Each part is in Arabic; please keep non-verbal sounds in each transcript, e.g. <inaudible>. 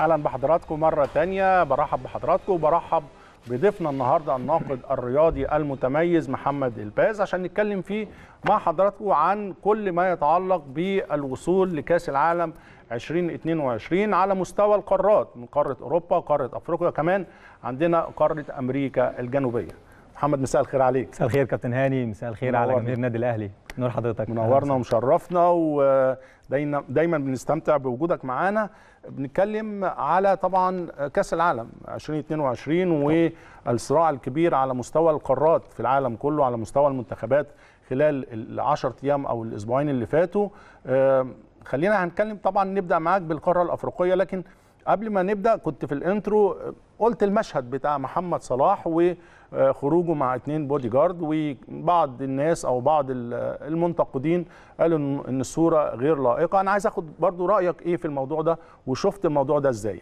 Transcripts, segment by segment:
اهلا بحضراتكم مره ثانيه برحب بحضراتكم وبرحب بضيفنا النهارده الناقد الرياضي المتميز محمد الباز عشان نتكلم فيه مع حضراتكم عن كل ما يتعلق بالوصول لكاس العالم 2022 على مستوى القارات من قاره اوروبا قاره افريقيا كمان عندنا قاره امريكا الجنوبيه محمد مساء الخير عليك مساء الخير كابتن هاني مساء الخير على جماهير النادي الاهلي نور حضرتك منورنا ومشرفنا ودايما بنستمتع بوجودك معانا بنتكلم على طبعا كاس العالم 2022 والصراع الكبير على مستوى القارات في العالم كله على مستوى المنتخبات خلال ال10 ايام او الاسبوعين اللي فاتوا آه، خلينا هنتكلم طبعا نبدا معاك بالقاره الافريقيه لكن قبل ما نبدا كنت في الانترو قلت المشهد بتاع محمد صلاح و آه، خروجه مع اثنين بودي جارد وبعض الناس او بعض المنتقدين قالوا ان الصوره غير لائقه انا عايز اخد برضو رايك ايه في الموضوع ده وشفت الموضوع ده ازاي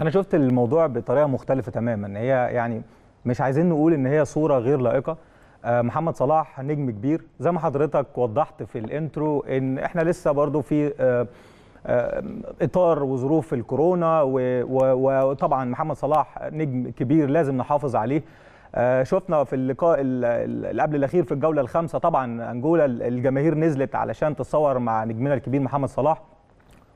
انا شفت الموضوع بطريقه مختلفه تماما هي يعني مش عايزين نقول ان هي صوره غير لائقه آه، محمد صلاح نجم كبير زي ما حضرتك وضحت في الانترو ان احنا لسه برضو في آه، اطار وظروف الكورونا وطبعا محمد صلاح نجم كبير لازم نحافظ عليه آه، شفنا في اللقاء اللي قبل الاخير في الجوله الخامسه طبعا انجولا الجماهير نزلت علشان تتصور مع نجمنا الكبير محمد صلاح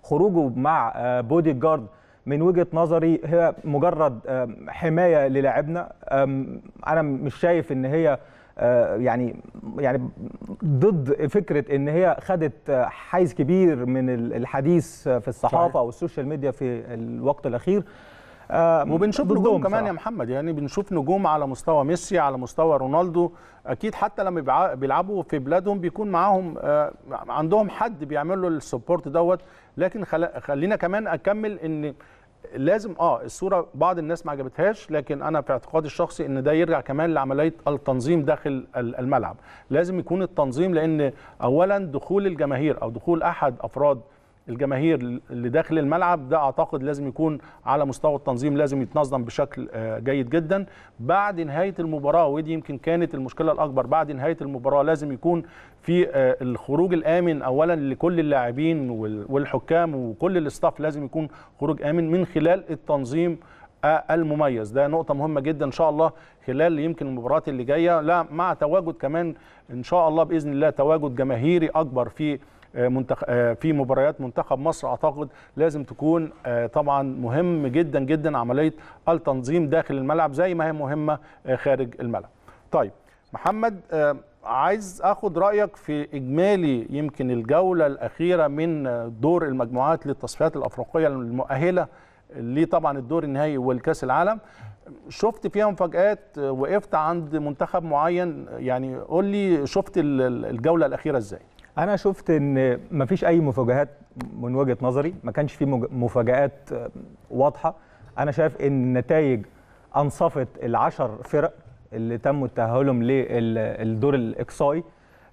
خروجه مع بودي آه، جارد من وجهه نظري هي مجرد آه، حمايه للاعبنا انا مش شايف ان هي يعني يعني ضد فكره ان هي خدت حيز كبير من الحديث في الصحافه او السوشيال ميديا في الوقت الاخير وبنشوف نجوم كمان يا محمد يعني بنشوف نجوم على مستوى ميسي على مستوى رونالدو اكيد حتى لما بيلعبوا في بلادهم بيكون معاهم عندهم حد بيعمل له السبورت دوت لكن خلينا كمان اكمل ان لازم اه الصوره بعض الناس ما عجبتهاش لكن انا في اعتقادي الشخصي ان ده يرجع كمان لعمليه التنظيم داخل الملعب لازم يكون التنظيم لان اولا دخول الجماهير او دخول احد افراد الجماهير اللي داخل الملعب ده اعتقد لازم يكون على مستوى التنظيم لازم يتنظم بشكل آه، جيد جدا بعد نهايه المباراه ودي يمكن كانت المشكله الاكبر بعد نهايه المباراه لازم يكون في آه، الخروج الامن اولا لكل اللاعبين والحكام وكل الاستاف لازم يكون خروج امن من خلال التنظيم آه، المميز ده نقطة مهمة جدا إن شاء الله خلال يمكن المباريات اللي جاية لا مع تواجد كمان إن شاء الله بإذن الله تواجد جماهيري أكبر في آه، منتخ... آه، في مباريات منتخب مصر اعتقد لازم تكون آه، طبعا مهم جدا جدا عمليه التنظيم داخل الملعب زي ما هي مهمه خارج الملعب. طيب محمد عايز اخد رايك في اجمالي يمكن الجوله الاخيره من دور المجموعات للتصفيات الافريقيه المؤهله لطبعا طبعا الدور النهائي والكاس العالم شفت فيها مفاجات وقفت عند منتخب معين يعني قول لي شفت الجوله الاخيره ازاي انا شفت ان مفيش اي مفاجات من وجهه نظري ما كانش في مفاجات آه، واضحه انا شايف ان النتائج انصفت العشر فرق اللي تم تاهلهم للدور الاقصائي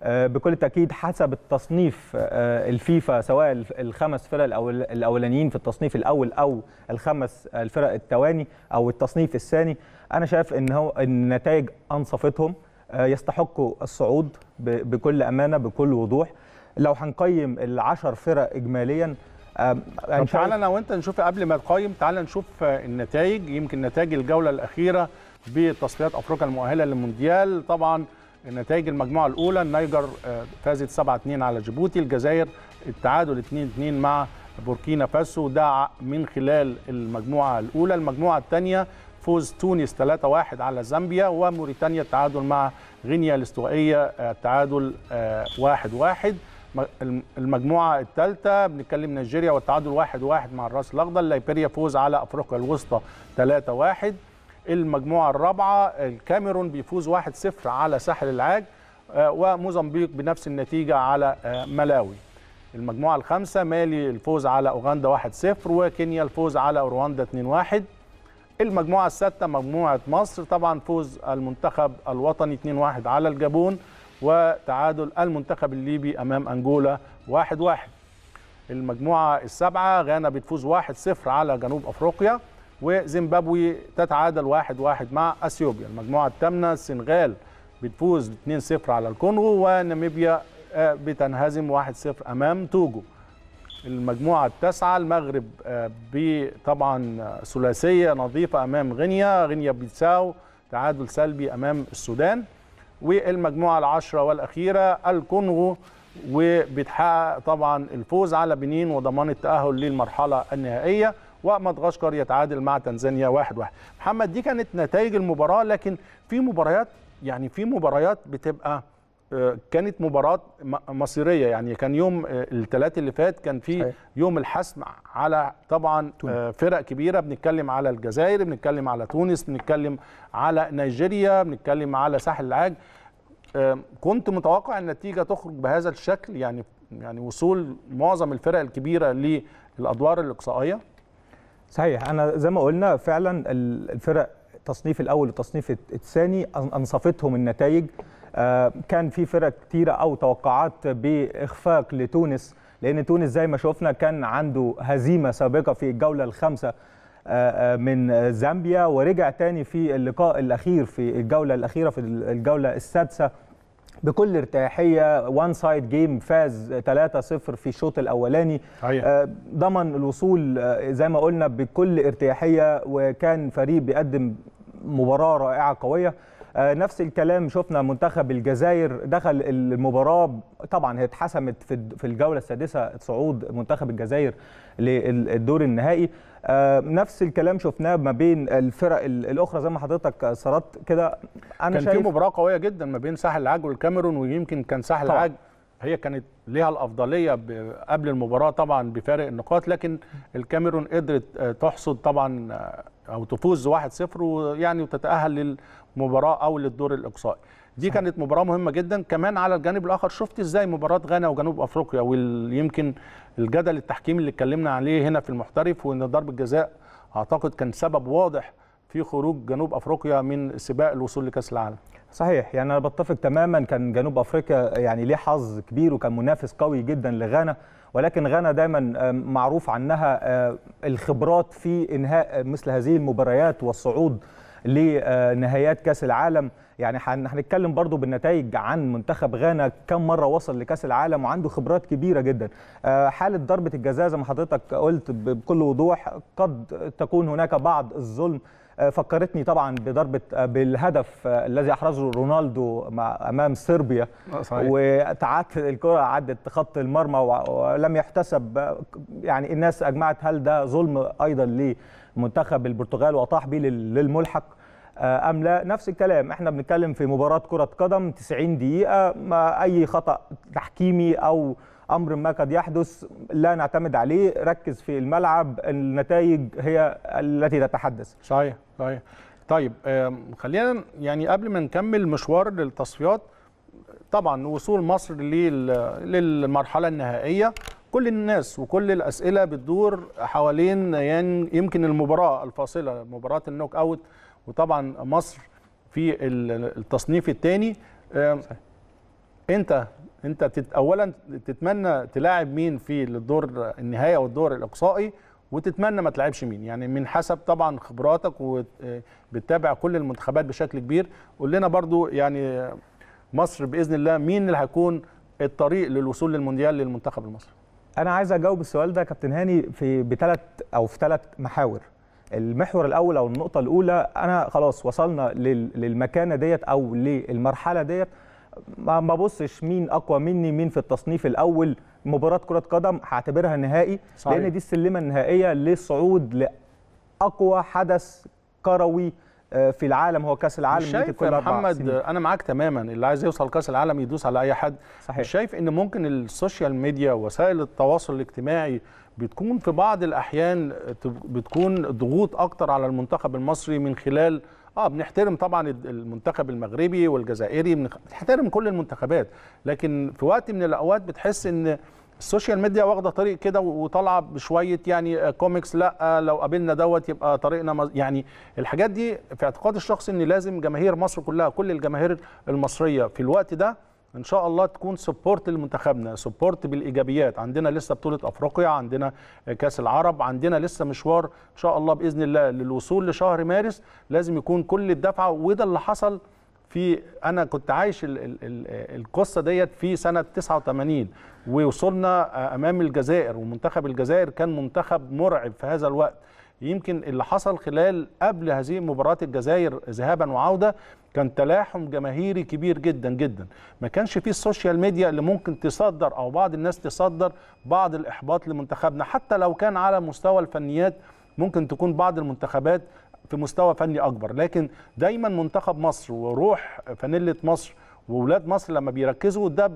آه، بكل تاكيد حسب التصنيف آه، الفيفا سواء الخمس فرق الاولانيين في التصنيف الاول او الخمس الفرق التواني او التصنيف الثاني انا شايف ان هو النتائج انصفتهم آه، يستحقوا الصعود بكل امانه بكل وضوح لو هنقيم العشر فرق اجماليا آه، آه، طب تعالى انا وانت نشوف قبل ما تقيم تعالى نشوف النتائج يمكن نتائج الجوله الاخيره بتصفيات افريقيا المؤهله للمونديال طبعا نتائج المجموعه الاولى النيجر فازت 7 2 على جيبوتي الجزائر التعادل 2 2 مع بوركينا فاسو ده من خلال المجموعه الاولى المجموعه الثانيه فوز تونس 3-1 على زامبيا وموريتانيا التعادل مع غينيا الاستوائيه التعادل آه، 1-1 آه، المجموعه الثالثه بنتكلم نيجيريا والتعادل 1-1 مع الراس الاخضر ليبيريا فوز على افريقيا الوسطى 3-1 المجموعه الرابعه الكاميرون بيفوز 1-0 على ساحل العاج آه، وموزمبيق بنفس النتيجه على ملاوي المجموعه الخامسه مالي الفوز على اوغندا 1-0 وكينيا الفوز على رواندا 2-1 المجموعة السادسة مجموعة مصر طبعا فوز المنتخب الوطني 2-1 على الجابون وتعادل المنتخب الليبي أمام أنجولا 1-1 المجموعة السابعة غانا بتفوز 1-0 على جنوب أفريقيا وزيمبابوي تتعادل 1-1 مع أثيوبيا المجموعة الثامنة السنغال بتفوز 2-0 على الكونغو وناميبيا آه، بتنهزم 1-0 أمام توجو المجموعة التاسعة المغرب آه، طبعا ثلاثية نظيفة أمام غينيا غينيا بيساو تعادل سلبي أمام السودان والمجموعة العشرة والأخيرة الكونغو وبتحقق طبعا الفوز على بنين وضمان التأهل للمرحلة النهائية ومدغشقر يتعادل مع تنزانيا واحد واحد محمد دي كانت نتائج المباراة لكن في مباريات يعني في مباريات بتبقى كانت مباراه مصيريه يعني كان يوم آه، الثلاث اللي فات كان في يوم الحسم على طبعا آه، فرق كبيره بنتكلم على الجزائر بنتكلم على تونس بنتكلم على نيجيريا بنتكلم على ساحل العاج آه، كنت متوقع النتيجه تخرج بهذا الشكل يعني يعني وصول معظم الفرق الكبيره للادوار الاقصائيه صحيح انا زي ما قلنا فعلا الفرق التصنيف الاول والتصنيف الثاني انصفتهم النتائج آه، كان في فرق كتيره او توقعات باخفاق لتونس لان تونس زي ما شفنا كان عنده هزيمه سابقه في الجوله الخامسه آه، آه، من زامبيا ورجع تاني في اللقاء الاخير في الجوله الاخيره في الجوله السادسه بكل ارتياحيه وان سايد جيم فاز 3-0 في الشوط الاولاني ضمن الوصول زي ما قلنا بكل ارتياحيه وكان فريق بيقدم مباراه رائعه قويه آه، نفس الكلام شفنا منتخب الجزائر دخل المباراه طبعا هي اتحسمت في الجوله السادسه صعود منتخب الجزائر للدور النهائي آه، نفس الكلام شفناه ما بين الفرق الاخرى زي ما حضرتك سردت كده انا كان شايف في مباراه قويه جدا ما بين ساحل العاج والكاميرون ويمكن كان ساحل العاج هي كانت ليها الافضليه قبل المباراه طبعا بفارق النقاط لكن الكاميرون قدرت آه، تحصد طبعا او تفوز 1-0 ويعني وتتاهل للمباراه او للدور الاقصائي دي كانت مباراه مهمه جدا كمان على الجانب الاخر شفت ازاي مباراه غانا وجنوب افريقيا ويمكن الجدل التحكيمي اللي اتكلمنا عليه هنا في المحترف وان ضربه جزاء اعتقد كان سبب واضح في خروج جنوب افريقيا من سباق الوصول لكاس العالم صحيح يعني انا بتفق تماما كان جنوب افريقيا يعني ليه حظ كبير وكان منافس قوي جدا لغانا ولكن غانا دايما آه، معروف عنها آه، الخبرات في انهاء آه، مثل هذه المباريات والصعود لنهايات كاس العالم يعني هنتكلم برضو بالنتائج عن منتخب غانا كم مره وصل لكاس العالم وعنده خبرات كبيره جدا حاله ضربه الجزاء زي ما حضرتك قلت بكل وضوح قد تكون هناك بعض الظلم فكرتني طبعا بضربه آه، بالهدف آه، الذي احرزه رونالدو امام صربيا آه، وتعدت الكره عدت خط المرمى ولم يحتسب يعني الناس اجمعت هل ده ظلم ايضا لمنتخب البرتغال واطاح به للملحق ام لا نفس الكلام احنا بنتكلم في مباراه كره قدم 90 دقيقه ما اي خطا تحكيمي او امر ما قد يحدث لا نعتمد عليه ركز في الملعب النتائج هي التي تتحدث صحيح طيب طيب خلينا يعني قبل ما نكمل مشوار للتصفيات طبعا وصول مصر للمرحله النهائيه كل الناس وكل الاسئله بتدور حوالين يعني يمكن المباراه الفاصله مباراه النوك اوت وطبعا مصر في التصنيف الثاني انت انت اولا تتمنى تلاعب مين في الدور النهائي او الدور الاقصائي وتتمنى ما تلعبش مين يعني من حسب طبعا خبراتك وبتتابع آه، كل المنتخبات بشكل كبير قول لنا برضو يعني مصر باذن الله مين اللي هيكون الطريق للوصول للمونديال للمنتخب المصري انا عايز اجاوب السؤال ده كابتن هاني في بثلاث او في ثلاث محاور المحور الاول او النقطه الاولى انا خلاص وصلنا للمكانه ديت او للمرحله ديت ما ببصش مين اقوى مني مين في التصنيف الاول مباراه كره قدم هعتبرها نهائي صحيح. لان دي السلمه النهائيه للصعود لاقوى حدث كروي آه، في العالم هو كاس العالم شايف يا محمد انا معاك تماما اللي عايز يوصل كاس العالم يدوس على اي حد صحيح. شايف ان ممكن السوشيال ميديا وسائل التواصل الاجتماعي بتكون في بعض الاحيان بتكون ضغوط اكتر على المنتخب المصري من خلال اه بنحترم طبعا المنتخب المغربي والجزائري بنحترم كل المنتخبات لكن في وقت من الاوقات بتحس ان السوشيال ميديا واخده طريق كده وطالعه بشويه يعني آه، كوميكس لا لو قابلنا دوت يبقى طريقنا يعني الحاجات دي في اعتقاد الشخصي ان لازم جماهير مصر كلها كل الجماهير المصريه في الوقت ده ان شاء الله تكون سبورت لمنتخبنا سبورت بالايجابيات عندنا لسه بطوله افريقيا عندنا كاس العرب عندنا لسه مشوار ان شاء الله باذن الله للوصول لشهر مارس لازم يكون كل الدفعه وده اللي حصل في انا كنت عايش القصه ديت في سنه 89 ووصلنا امام الجزائر ومنتخب الجزائر كان منتخب مرعب في هذا الوقت يمكن اللي حصل خلال قبل هذه مباراه الجزائر ذهابا وعوده كان تلاحم جماهيري كبير جدا جدا ما كانش في السوشيال ميديا اللي ممكن تصدر او بعض الناس تصدر بعض الاحباط لمنتخبنا حتى لو كان على مستوى الفنيات ممكن تكون بعض المنتخبات في مستوى فني اكبر لكن دايما منتخب مصر وروح فنلة مصر وولاد مصر لما بيركزوا ده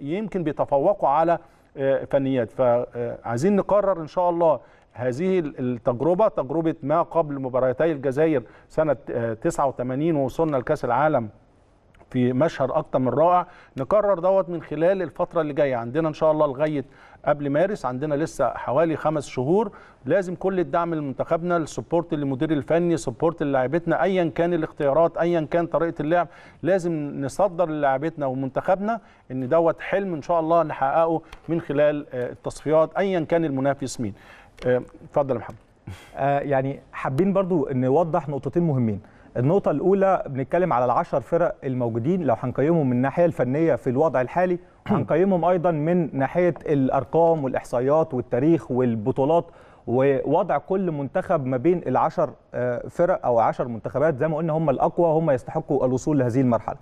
يمكن بيتفوقوا على آه، فنيات فعايزين نقرر ان شاء الله هذه التجربة تجربة ما قبل مباراتي الجزائر سنة 89 آه، ووصلنا لكأس العالم في مشهد اكتر من رائع نكرر دوت من خلال الفتره اللي جايه عندنا ان شاء الله لغايه قبل مارس عندنا لسه حوالي خمس شهور لازم كل الدعم لمنتخبنا السبورت للمدير الفني سبورت للاعبتنا ايا كان الاختيارات ايا كان طريقه اللعب لازم نصدر للاعبتنا ومنتخبنا ان دوت حلم ان شاء الله نحققه من خلال آه، التصفيات ايا كان المنافس مين آه، اتفضل يا محمد آه، يعني حابين برضو نوضح نقطتين مهمين النقطة الأولى بنتكلم على العشر فرق الموجودين لو هنقيمهم من الناحية الفنية في الوضع الحالي <clears throat> هنقيمهم أيضا من ناحية الأرقام والإحصائيات والتاريخ والبطولات ووضع كل منتخب ما بين العشر آه، فرق أو عشر منتخبات زي ما قلنا هم الأقوى هم يستحقوا الوصول لهذه المرحلة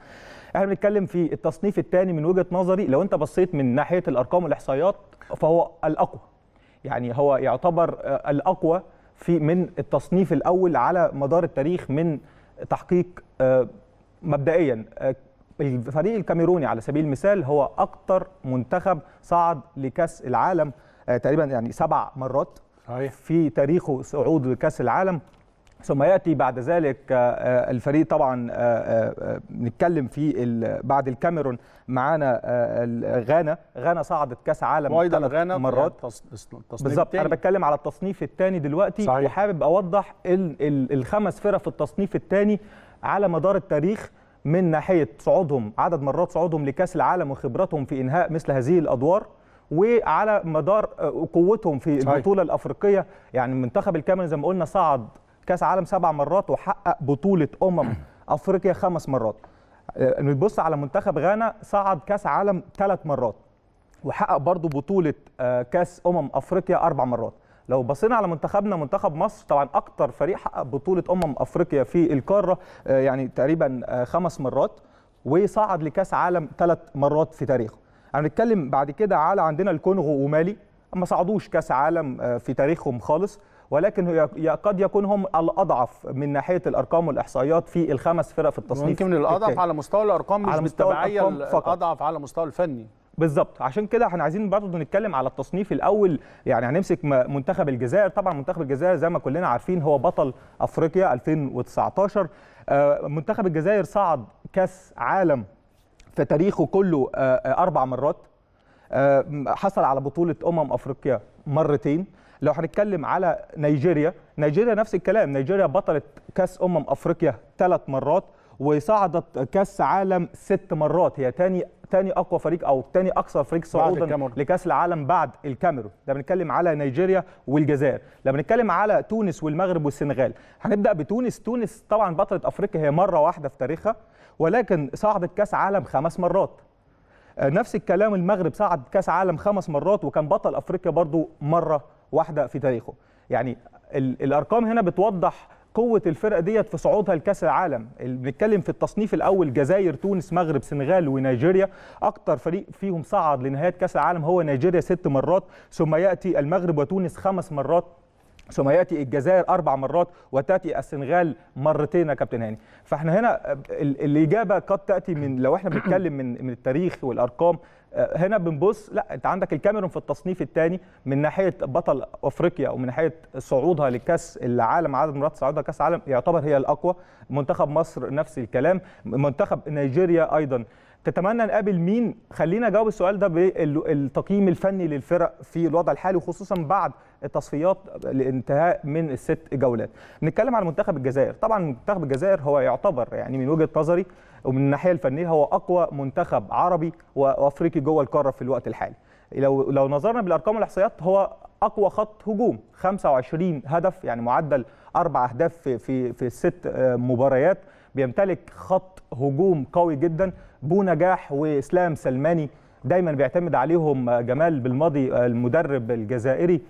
احنا بنتكلم في التصنيف الثاني من وجهة نظري لو انت بصيت من ناحية الأرقام والإحصائيات فهو الأقوى يعني هو يعتبر آه، الاقوى في من التصنيف الاول على مدار التاريخ من تحقيق آه، مبدئيا آه، الفريق الكاميروني على سبيل المثال هو اكتر منتخب صعد لكاس العالم تقريبا يعني سبع مرات صحيح. في تاريخه صعود لكاس العالم ثم ياتي بعد ذلك آه، آه، الفريق طبعا آه، نتكلم في بعد الكاميرون معانا غانا غانا صعدت كاس عالم وايضا غانا مرات بالظبط انا بتكلم على التصنيف الثاني دلوقتي صحيح. وحابب اوضح الخمس فرق في التصنيف الثاني على مدار التاريخ من ناحيه صعودهم عدد مرات صعودهم لكاس العالم وخبرتهم في انهاء مثل هذه الادوار وعلى مدار قوتهم في البطوله الافريقيه يعني منتخب الكاميرون زي ما قلنا صعد كاس عالم سبع مرات وحقق بطوله امم <clears throat> افريقيا خمس مرات آه، نبص على منتخب غانا صعد كاس عالم ثلاث مرات وحقق برضو بطوله آه، كاس امم افريقيا اربع مرات لو بصينا على منتخبنا منتخب مصر طبعا اكتر فريق حقق بطوله امم افريقيا في القاره آه، يعني تقريبا خمس مرات وصعد لكاس عالم ثلاث مرات في تاريخه هنتكلم بعد كده على عندنا الكونغو ومالي ما صعدوش كاس عالم في تاريخهم خالص ولكن قد يكون هم الاضعف من ناحيه الارقام والاحصائيات في الخمس فرق في التصنيف من الاضعف على مستوى الارقام مش على مستوى الارقام فقط الاضعف على مستوى الفني بالظبط عشان كده احنا عايزين برضه نتكلم على التصنيف الاول يعني هنمسك منتخب الجزائر طبعا منتخب الجزائر زي ما كلنا عارفين هو بطل افريقيا 2019 آه، منتخب الجزائر صعد كاس عالم في تاريخه كله آه، آه، اربع مرات حصل على بطوله امم افريقيا مرتين لو هنتكلم على نيجيريا نيجيريا نفس الكلام نيجيريا بطلت كاس امم افريقيا ثلاث مرات وصعدت كاس عالم ست مرات هي تاني تاني اقوى فريق او تاني اكثر فريق صعودا لكاس العالم بعد الكاميرون ده بنتكلم على نيجيريا والجزائر لما بنتكلم على تونس والمغرب والسنغال هنبدا بتونس تونس طبعا بطله افريقيا هي مره واحده في تاريخها ولكن صعدت كاس عالم خمس مرات آه، نفس الكلام المغرب صعد كاس عالم خمس مرات وكان بطل افريقيا برضو مره واحده في تاريخه يعني الارقام هنا بتوضح قوه الفرقه ديت في صعودها لكاس العالم بنتكلم في التصنيف الاول جزائر تونس مغرب سنغال ونيجيريا اكتر فريق فيهم صعد لنهايه كاس العالم هو نيجيريا ست مرات ثم ياتي المغرب وتونس خمس مرات ثم ياتي الجزائر اربع مرات وتاتي السنغال مرتين يا كابتن هاني فاحنا هنا الاجابه قد تاتي من لو احنا بنتكلم من من التاريخ والارقام آه، هنا بنبص لا انت عندك الكاميرون في التصنيف الثاني من ناحيه بطل افريقيا ومن ناحيه صعودها لكاس العالم عدد مرات صعودها كاس العالم يعتبر هي الاقوى منتخب مصر نفس الكلام منتخب نيجيريا ايضا تتمنى نقابل مين خلينا اجاوب السؤال ده بالتقييم الفني للفرق في الوضع الحالي وخصوصا بعد التصفيات لانتهاء من الست جولات نتكلم على منتخب الجزائر طبعا منتخب الجزائر هو يعتبر يعني من وجهه نظري ومن الناحيه الفنيه هو اقوى منتخب عربي وافريقي جوه القاره في الوقت الحالي لو لو نظرنا بالارقام والاحصائيات هو اقوى خط هجوم 25 هدف يعني معدل اربع اهداف في في, في الست مباريات بيمتلك خط هجوم قوي جدا بو نجاح واسلام سلماني دايما بيعتمد عليهم جمال بالماضي المدرب الجزائري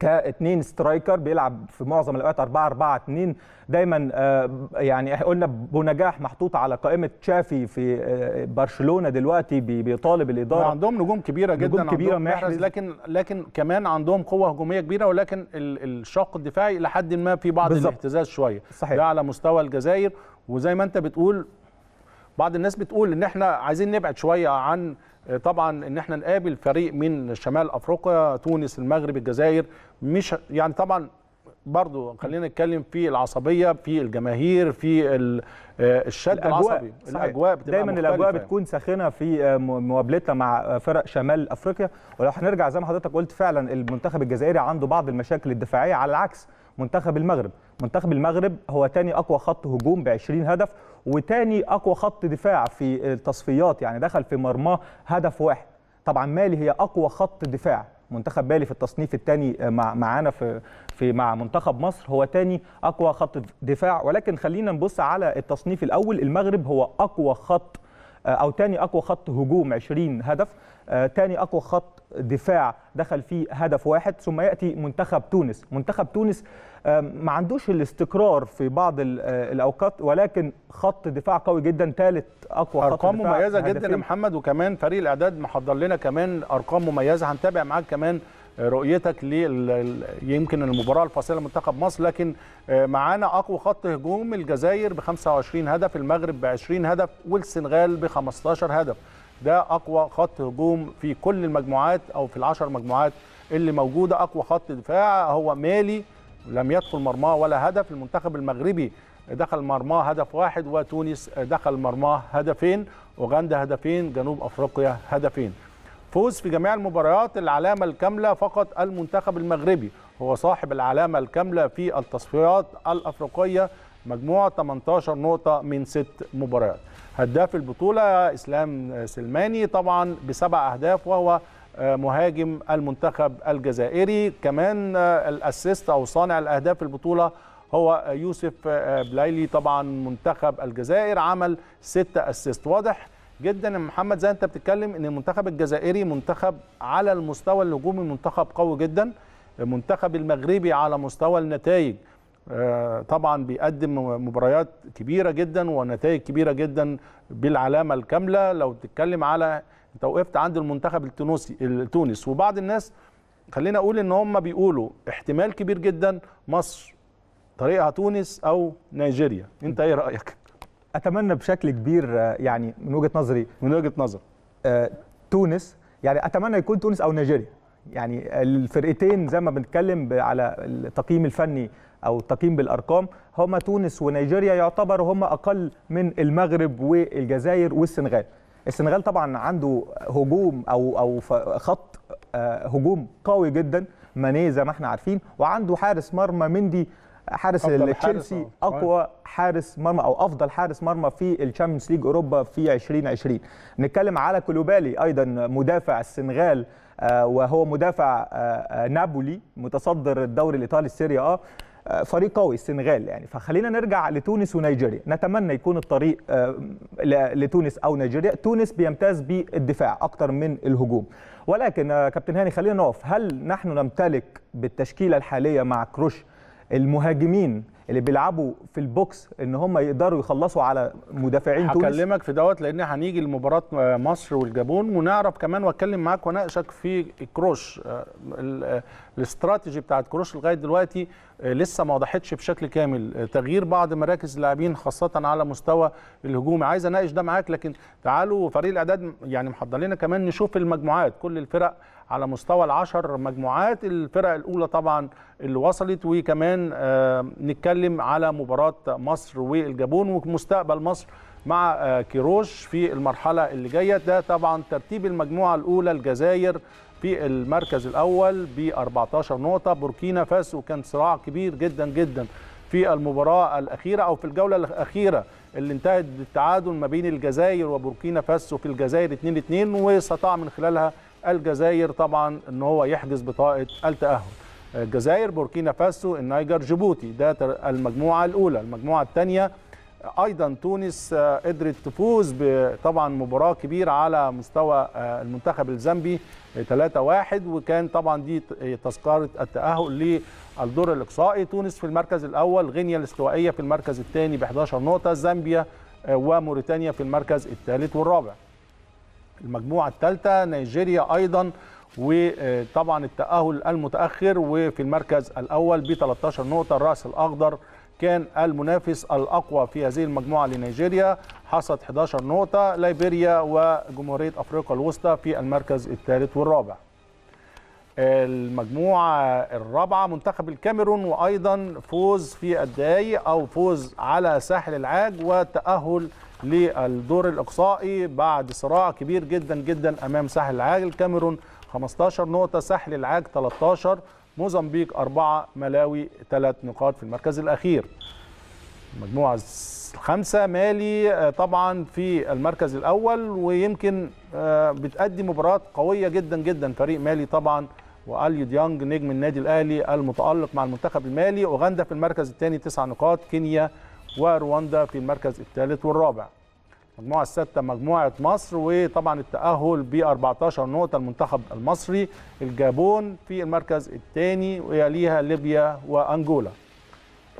كاثنين سترايكر بيلعب في معظم الاوقات 4 4 2 دايما آه، يعني قلنا بنجاح محطوط على قائمه تشافي في آه، برشلونه دلوقتي بيطالب الاداره يعني عندهم نجوم كبيره جدا نجوم كبيره عندهم محرز لكن لكن كمان عندهم قوه هجوميه كبيره ولكن الشق الدفاعي لحد ما في بعض الاهتزاز شويه صحيح. ده على مستوى الجزائر وزي ما انت بتقول بعض الناس بتقول ان احنا عايزين نبعد شويه عن طبعا ان احنا نقابل فريق من شمال افريقيا تونس المغرب الجزائر مش يعني طبعا برضو خلينا نتكلم في العصبيه في الجماهير في آه، الشد الأجواء. العصبي صحيح. الاجواء بتبقى دايما مختلفة. الاجواء بتكون ساخنه في آه، مقابلتنا مع آه، فرق شمال افريقيا ولو هنرجع زي ما حضرتك قلت فعلا المنتخب الجزائري عنده بعض المشاكل الدفاعيه على العكس منتخب المغرب منتخب المغرب هو تاني اقوى خط هجوم ب 20 هدف وتاني اقوى خط دفاع في التصفيات يعني دخل في مرماه هدف واحد طبعا مالي هي اقوى خط دفاع منتخب مالي في التصنيف الثاني آه، معانا في في مع منتخب مصر هو ثاني اقوى خط دفاع ولكن خلينا نبص على التصنيف الاول المغرب هو اقوى خط آه، او ثاني اقوى خط هجوم 20 هدف ثاني آه، اقوى خط دفاع دخل فيه هدف واحد ثم ياتي منتخب تونس منتخب تونس آه، ما عندوش الاستقرار في بعض آه، الاوقات ولكن خط دفاع قوي جدا ثالث اقوى خط ارقام مميزه جدا يا محمد وكمان فريق الاعداد محضر لنا كمان ارقام مميزه هنتابع معاك كمان رؤيتك ل يمكن المباراه الفاصله منتخب مصر لكن معانا اقوى خط هجوم الجزائر ب 25 هدف المغرب ب 20 هدف والسنغال ب 15 هدف ده اقوى خط هجوم في كل المجموعات او في العشر مجموعات اللي موجوده اقوى خط دفاع هو مالي لم يدخل مرماه ولا هدف المنتخب المغربي دخل مرماه هدف واحد وتونس دخل مرماه هدفين اوغندا هدفين جنوب افريقيا هدفين فوز في جميع المباريات العلامه الكامله فقط المنتخب المغربي هو صاحب العلامه الكامله في التصفيات الافريقيه مجموع 18 نقطه من ست مباريات هداف البطولة إسلام سلماني طبعا بسبع أهداف وهو آه، مهاجم المنتخب الجزائري كمان آه، الأسيست أو صانع الأهداف في البطولة هو آه، يوسف بلايلي طبعا منتخب الجزائر عمل ستة أسيست واضح جدا محمد زي انت بتتكلم ان المنتخب الجزائري منتخب على المستوى الهجومي منتخب قوي جدا المنتخب المغربي على مستوى النتائج آه، طبعا بيقدم مباريات كبيره جدا ونتائج كبيره جدا بالعلامه الكامله لو تتكلم على انت وقفت عند المنتخب التونسي التونس وبعض الناس خلينا اقول ان هم بيقولوا احتمال كبير جدا مصر طريقها تونس او نيجيريا انت ايه رايك اتمنى بشكل كبير آه، يعني من وجهه نظري من وجهه نظر آه تونس يعني اتمنى يكون تونس او نيجيريا يعني الفرقتين زي ما بنتكلم على التقييم الفني او التقييم بالارقام هما تونس ونيجيريا يعتبر هما اقل من المغرب والجزائر والسنغال السنغال طبعا عنده هجوم او او خط آه، هجوم قوي جدا ماني زي ما احنا عارفين وعنده حارس مرمى مندي حارس تشيلسي آه. اقوى أيوة. حارس مرمى او افضل حارس مرمى في الشامبيونز ليج اوروبا في 2020 نتكلم على كلوبالي ايضا مدافع السنغال آه، وهو مدافع نابولي متصدر الدوري الايطالي السيريا اه فريق قوي السنغال يعني فخلينا نرجع لتونس ونيجيريا نتمنى يكون الطريق آه، لتونس او نيجيريا تونس بيمتاز بالدفاع اكتر من الهجوم ولكن آه، كابتن هاني خلينا نقف هل نحن نمتلك بالتشكيله الحاليه مع كروش المهاجمين اللي بيلعبوا في البوكس ان هم يقدروا يخلصوا على مدافعين تونس هكلمك في دوت لان هنيجي لمباراه آه، مصر والجابون ونعرف كمان واتكلم معاك واناقشك في كروش آه، آه، الاستراتيجي بتاعت كروش لغايه دلوقتي لسه ما وضحتش بشكل كامل تغيير بعض مراكز اللاعبين خاصه على مستوى الهجومي عايز اناقش ده معاك لكن تعالوا فريق الاعداد يعني محضر لنا كمان نشوف المجموعات كل الفرق على مستوى العشر مجموعات الفرق الأولى طبعا اللي وصلت وكمان آه، نتكلم على مباراة مصر والجابون ومستقبل مصر مع آه، كيروش في المرحلة اللي جاية ده طبعا ترتيب المجموعة الأولى الجزائر في المركز الأول ب 14 نقطة بوركينا فاسو كان صراع كبير جدا جدا في المباراة الأخيرة أو في الجولة الأخيرة اللي انتهت بالتعادل ما بين الجزائر وبوركينا فاسو في الجزائر 2-2 واستطاع من خلالها الجزائر طبعا ان هو يحجز بطاقه التاهل الجزائر بوركينا فاسو النيجر جيبوتي ده المجموعه الاولى المجموعه الثانيه ايضا تونس آه، قدرت تفوز طبعا مباراه كبيره على مستوى آه، المنتخب الزامبي 3-1 آه، وكان طبعا دي تذكره التاهل للدور الاقصائي تونس في المركز الاول غينيا الاستوائيه في المركز الثاني ب 11 نقطه زامبيا وموريتانيا في المركز الثالث والرابع المجموعه الثالثه نيجيريا ايضا وطبعا التاهل المتاخر وفي المركز الاول ب 13 نقطه الراس الاخضر كان المنافس الاقوى في هذه المجموعه لنيجيريا حصد 11 نقطه ليبيريا وجمهوريه افريقيا الوسطى في المركز الثالث والرابع المجموعة الرابعة منتخب الكاميرون وأيضا فوز في الدائي أو فوز على ساحل العاج وتأهل للدور الاقصائي بعد صراع كبير جدا جدا امام ساحل العاج الكاميرون 15 نقطه ساحل العاج 13 موزمبيق 4 ملاوي 3 نقاط في المركز الاخير المجموعه الخامسه مالي آه، طبعا في المركز الاول ويمكن آه، بتأدي مباراه قويه جدا جدا فريق مالي طبعا واليو ديانج نجم النادي الاهلي المتالق مع المنتخب المالي اوغندا في المركز الثاني 9 نقاط كينيا ورواندا في المركز الثالث والرابع المجموعة السادسة مجموعة مصر وطبعا التأهل ب 14 نقطة المنتخب المصري الجابون في المركز الثاني ويليها ليبيا وأنجولا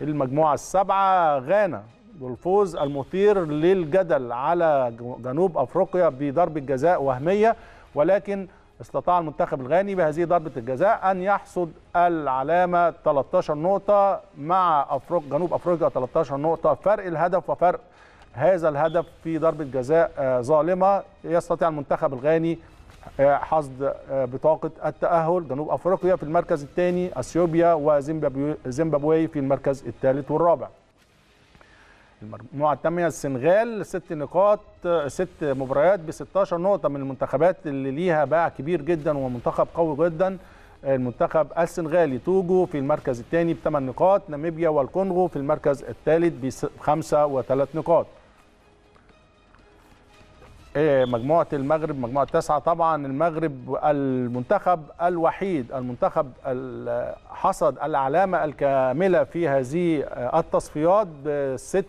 المجموعة السابعة غانا والفوز المثير للجدل على جنوب أفريقيا بضربة جزاء وهمية ولكن استطاع المنتخب الغاني بهذه ضربة الجزاء أن يحصد العلامة 13 نقطة مع أفريق جنوب أفريقيا 13 نقطة فرق الهدف وفرق هذا الهدف في ضربة جزاء آه، ظالمة يستطيع المنتخب الغاني آه، حصد آه، بطاقة التأهل جنوب أفريقيا في المركز الثاني أثيوبيا وزيمبابوي في المركز الثالث والرابع المجموعه الثانيه السنغال ست نقاط ست مباريات ب 16 نقطه من المنتخبات اللي ليها باع كبير جدا ومنتخب قوي جدا المنتخب السنغالي توجو في المركز الثاني بثمان نقاط ناميبيا والكونغو في المركز الثالث بخمسه وثلاث نقاط إيه، مجموعه المغرب مجموعه تسعه طبعا المغرب المنتخب الوحيد المنتخب حصد العلامه الكامله في هذه التصفيات بست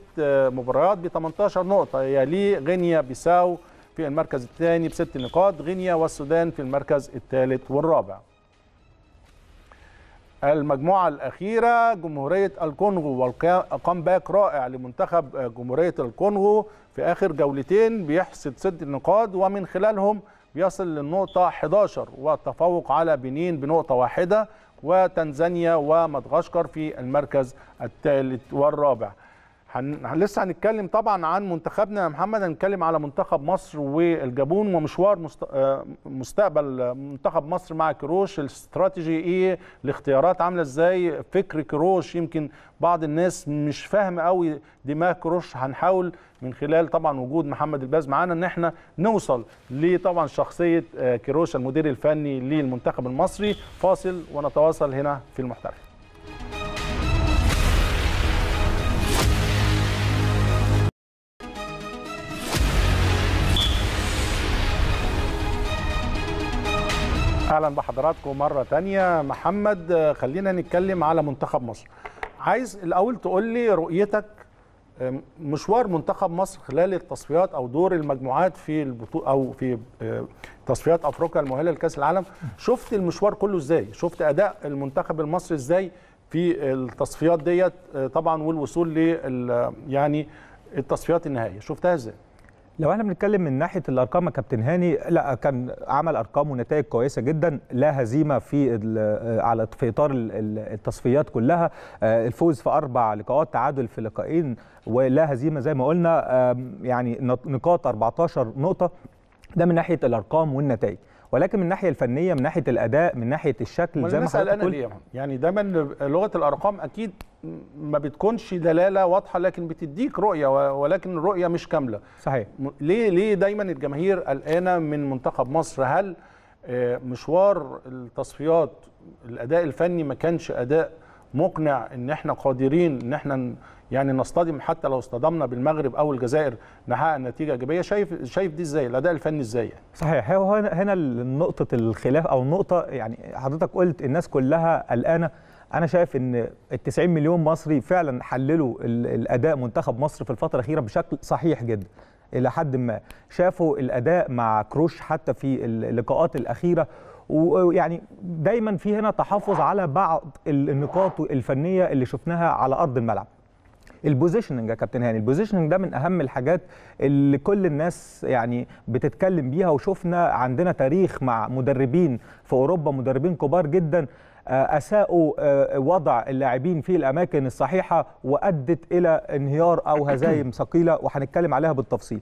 مباريات ب 18 نقطه يلي غينيا بيساو في المركز الثاني بست نقاط غينيا والسودان في المركز الثالث والرابع المجموعة الأخيرة جمهورية الكونغو والكامباك رائع لمنتخب جمهورية الكونغو في آخر جولتين بيحصد ست نقاط ومن خلالهم بيصل للنقطة 11 والتفوق على بنين بنقطة واحدة وتنزانيا ومدغشقر في المركز الثالث والرابع هن... لسه هنتكلم طبعا عن منتخبنا يا محمد هنتكلم على منتخب مصر والجابون ومشوار مست... آه، مستقبل منتخب مصر مع كروش الاستراتيجي ايه الاختيارات عامله ازاي فكر كروش يمكن بعض الناس مش فاهمه قوي دماغ كروش هنحاول من خلال طبعا وجود محمد الباز معانا ان احنا نوصل لطبعا شخصيه آه، كروش المدير الفني للمنتخب المصري فاصل ونتواصل هنا في المحترف اهلا بحضراتكم مره تانية محمد خلينا نتكلم على منتخب مصر عايز الاول تقول لي رؤيتك مشوار منتخب مصر خلال التصفيات او دور المجموعات في البطوله او في آه، تصفيات افريقيا المؤهله لكاس العالم شفت المشوار كله ازاي شفت اداء المنتخب المصري ازاي في التصفيات ديت آه، طبعا والوصول ل يعني التصفيات النهائيه شفتها ازاي لو احنا بنتكلم من ناحيه الارقام يا كابتن هاني لا كان عمل ارقام ونتائج كويسه جدا لا هزيمه في آه، على في اطار التصفيات كلها آه، الفوز في اربع لقاءات تعادل في لقاءين ولا هزيمه زي ما قلنا يعني نقاط 14 نقطه ده من ناحيه الارقام والنتائج ولكن من الناحيه الفنيه من ناحيه الاداء من ناحيه الشكل زي ما حضرتك قلت يعني دايما لغه الارقام اكيد ما بتكونش دلاله واضحه لكن بتديك رؤيه ولكن الرؤيه مش كامله صحيح ليه ليه دايما الجماهير قلقانه من منتخب مصر هل آه، مشوار التصفيات الاداء الفني ما كانش اداء مقنع ان احنا قادرين ان احنا يعني نصطدم حتى لو اصطدمنا بالمغرب او الجزائر نحقق نتيجه ايجابيه شايف شايف دي ازاي الاداء الفني ازاي يعني؟ صحيح هو هنا نقطه الخلاف او النقطه يعني حضرتك قلت الناس كلها قلقانه انا شايف ان ال 90 مليون مصري فعلا حللوا الاداء منتخب مصر في الفتره الاخيره بشكل صحيح جدا الى حد ما شافوا الاداء مع كروش حتى في اللقاءات الاخيره ويعني دايما في هنا تحفظ على بعض النقاط الفنيه اللي شفناها على ارض الملعب البوزيشننج يا كابتن هاني البوزيشننج ده من اهم الحاجات اللي كل الناس يعني بتتكلم بيها وشفنا عندنا تاريخ مع مدربين في اوروبا مدربين كبار جدا آه، اساءوا آه، وضع اللاعبين في الاماكن الصحيحه وادت الى انهيار او هزايم ثقيله وهنتكلم عليها بالتفصيل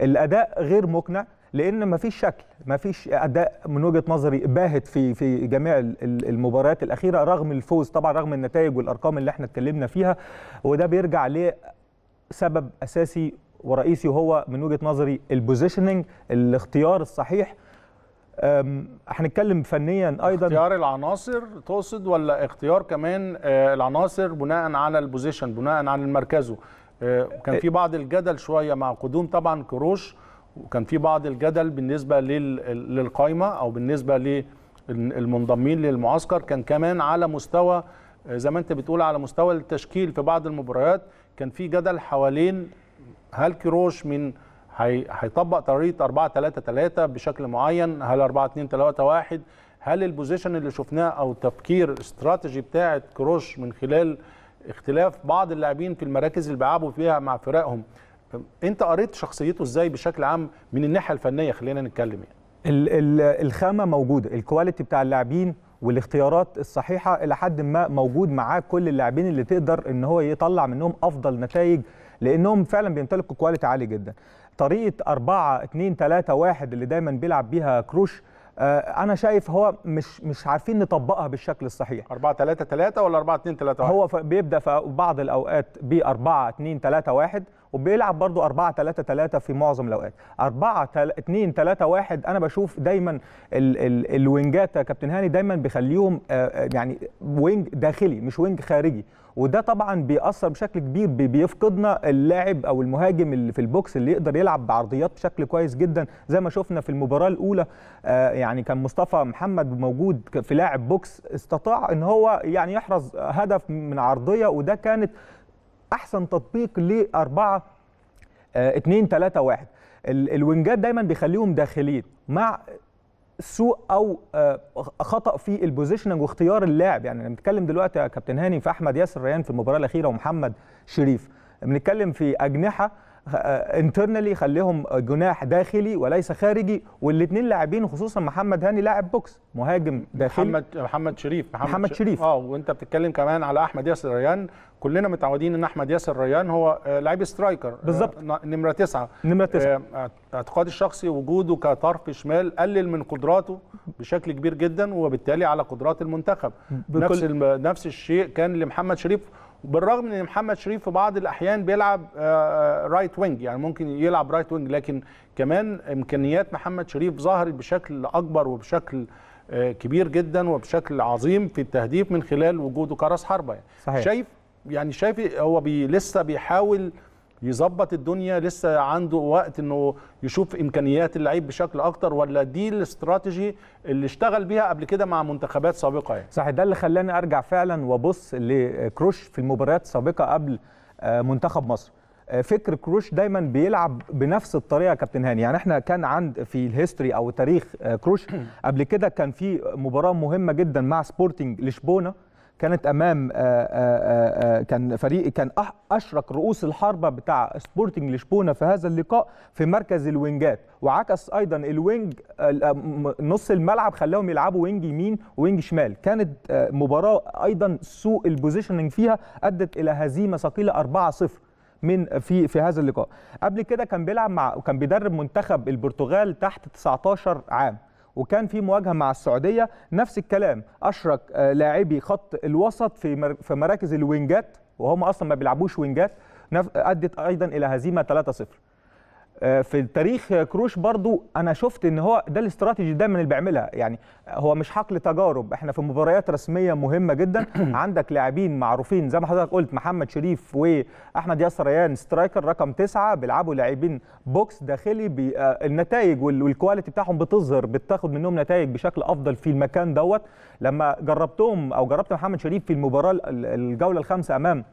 الاداء غير مقنع لان مفيش شكل مفيش اداء من وجهه نظري باهت في في جميع المباريات الاخيره رغم الفوز طبعا رغم النتائج والارقام اللي احنا اتكلمنا فيها وده بيرجع لسبب اساسي ورئيسي وهو من وجهه نظري البوزيشننج الاختيار الصحيح هنتكلم فنيا ايضا اختيار العناصر تقصد ولا اختيار كمان آه، العناصر بناء على البوزيشن بناء على مركزه آه، كان آه، في بعض الجدل شويه مع قدوم طبعا كروش وكان في بعض الجدل بالنسبه للقايمه او بالنسبه للمنضمين للمعسكر كان كمان على مستوى زي ما انت بتقول على مستوى التشكيل في بعض المباريات كان في جدل حوالين هل كيروش من هيطبق طريقه 4 3 3 بشكل معين هل 4 2 3 1 هل البوزيشن اللي شفناه او التفكير الاستراتيجي بتاعه كروش من خلال اختلاف بعض اللاعبين في المراكز اللي بيلعبوا فيها مع فرقهم انت قريت شخصيته ازاي بشكل عام من الناحيه الفنيه خلينا نتكلم يعني الخامه موجوده الكواليتي بتاع اللاعبين والاختيارات الصحيحه الى حد ما موجود معاه كل اللاعبين اللي تقدر ان هو يطلع منهم افضل نتائج لانهم فعلا بيمتلكوا كواليتي عاليه جدا طريقه 4 2 3 1 اللي دايما بيلعب بيها كروش آه، انا شايف هو مش مش عارفين نطبقها بالشكل الصحيح 4 3 3 ولا 4 2 3 1 هو بيبدا في بعض الاوقات ب 4 2 3 1 وبيلعب برضو 4 3 3 في معظم الاوقات 4 2 3 1 انا بشوف دايما ال ال الوينجات كابتن هاني دايما بيخليهم آه، آه، يعني وينج داخلي مش وينج خارجي وده طبعا بيأثر بشكل كبير بيفقدنا اللاعب او المهاجم اللي في البوكس اللي يقدر يلعب بعرضيات بشكل كويس جدا زي ما شفنا في المباراه الاولى آه، يعني كان مصطفى محمد موجود في لاعب بوكس استطاع ان هو يعني يحرز هدف من عرضيه وده كانت احسن تطبيق ل 4 2 3 1 الوينجات دايما بيخليهم داخلين مع سوء او آه، خطا في البوزيشننج واختيار اللاعب يعني بنتكلم دلوقتي يا كابتن هاني في احمد ياسر ريان في المباراه الاخيره ومحمد شريف بنتكلم في اجنحه انترنالي خليهم جناح داخلي وليس خارجي والاثنين لاعبين خصوصا محمد هاني لاعب بوكس مهاجم داخلي محمد محمد شريف محمد, محمد شريف اه وانت بتتكلم كمان على احمد ياسر ريان كلنا متعودين ان احمد ياسر ريان هو آه، لعيب سترايكر آه، بالظبط نمره تسعة نمره تسعة آه، اعتقادي الشخصي وجوده كطرف شمال قلل من قدراته بشكل كبير جدا وبالتالي على قدرات المنتخب نفس نفس الشيء كان لمحمد شريف بالرغم ان محمد شريف في بعض الاحيان بيلعب رايت آه، وينج آه، يعني ممكن يلعب رايت وينج لكن كمان امكانيات محمد شريف ظهرت بشكل اكبر وبشكل آه، كبير جدا وبشكل عظيم في التهديف من خلال وجوده كراس حربه يعني صحيح. شايف يعني شايف هو بي لسه بيحاول يظبط الدنيا لسه عنده وقت انه يشوف امكانيات اللعيب بشكل اكتر ولا دي الاستراتيجي اللي اشتغل بيها قبل كده مع منتخبات سابقه يعني صح ده اللي خلاني ارجع فعلا وابص لكروش في المباريات السابقه قبل آه، منتخب مصر آه، فكر كروش دايما بيلعب بنفس الطريقه يا كابتن هاني يعني احنا كان عند في الهيستوري او تاريخ آه، كروش <clears throat> قبل كده كان في مباراه مهمه جدا مع سبورتنج لشبونه كانت امام آآ آه، آآ آه، آه، كان فريق كان اشرك رؤوس الحربه بتاع سبورتنج لشبونه في هذا اللقاء في مركز الوينجات وعكس ايضا الوينج نص الملعب خلاهم يلعبوا وينج يمين وينج شمال كانت مباراه ايضا سوء البوزيشننج فيها ادت الى هزيمه ثقيله 4-0 من في في هذا اللقاء قبل كده كان بيلعب مع وكان بيدرب منتخب البرتغال تحت 19 عام وكان في مواجهه مع السعوديه نفس الكلام اشرك آه، لاعبي خط الوسط في في مراكز الوينجات وهم اصلا ما بيلعبوش وينجات ادت ايضا الى هزيمه 3-0 آه، في تاريخ كروش برضو انا شفت ان هو ده الاستراتيجي دايما اللي بيعملها يعني هو مش حقل تجارب احنا في مباريات رسميه مهمه جدا <clears throat> عندك لاعبين معروفين زي ما حضرتك قلت محمد شريف واحمد ياسر ريان سترايكر رقم تسعة بيلعبوا لاعبين بوكس داخلي آه، النتائج والكواليتي بتاعهم بتظهر بتاخد منهم نتائج بشكل افضل في المكان دوت لما جربتهم او جربت محمد شريف في المباراه الجوله الخامسه امام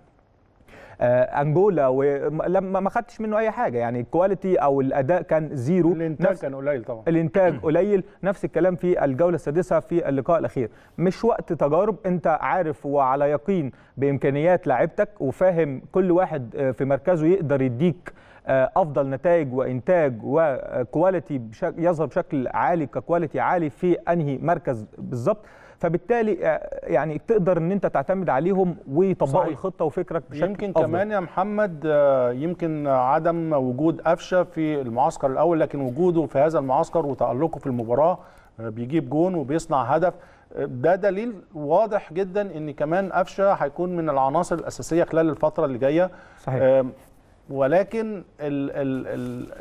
آه، انجولا ولما ما خدتش منه اي حاجه يعني الكواليتي او الاداء كان زيرو الانتاج نفس كان قليل طبعا الانتاج قليل نفس الكلام في الجوله السادسه في اللقاء الاخير مش وقت تجارب انت عارف وعلى يقين بامكانيات لاعبتك وفاهم كل واحد آه، في مركزه يقدر يديك آه، افضل نتائج وانتاج وكواليتي يظهر بشكل عالي ككواليتي عالي في انهي مركز بالظبط فبالتالي آه، يعني تقدر ان انت تعتمد عليهم ويطبقوا صحيح. الخطه وفكرك بشكل يمكن أفضل. كمان يا محمد آه، يمكن عدم وجود قفشه في المعسكر الاول لكن وجوده في هذا المعسكر وتالقه في المباراه آه، بيجيب جون وبيصنع هدف ده دليل واضح جدا ان كمان قفشه هيكون من العناصر الاساسيه خلال الفتره اللي جايه صحيح. ولكن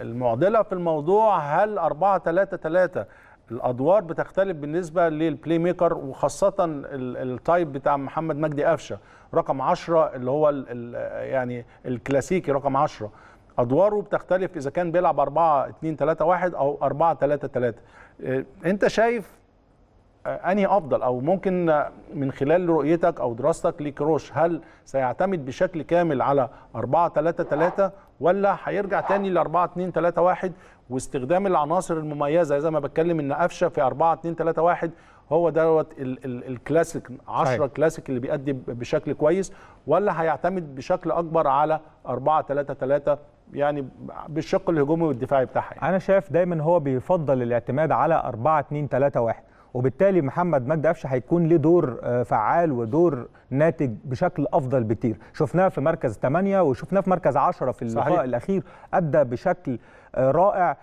المعضله في الموضوع هل 4 3 3 الادوار بتختلف بالنسبه للبلاي ميكر وخاصه التايب بتاع محمد مجدي قفشه رقم 10 اللي هو الـ الـ يعني الكلاسيكي رقم 10 ادواره بتختلف اذا كان بيلعب 4 2 3 1 او 4 3 3 انت شايف آه، انهي افضل او ممكن من خلال رؤيتك او دراستك لكروش هل سيعتمد بشكل كامل على 4 3 3 ولا هيرجع تاني ل 4 2 3 1 واستخدام العناصر المميزه زي ما بتكلم ان قفشه في 4 2 3 1 هو دوت الكلاسيك 10 كلاسيك اللي بيأدي بشكل كويس ولا هيعتمد بشكل اكبر على 4 3 3 يعني بالشق الهجومي والدفاعي بتاعها يعني. انا شايف دايما هو بيفضل الاعتماد على 4 2 3 1 وبالتالي محمد مجدي قفشه هيكون له دور آه، فعال ودور ناتج بشكل افضل بكتير شفناه في مركز 8 وشفناه في مركز 10 في اللقاء صحيح. الاخير ادى بشكل آه، رائع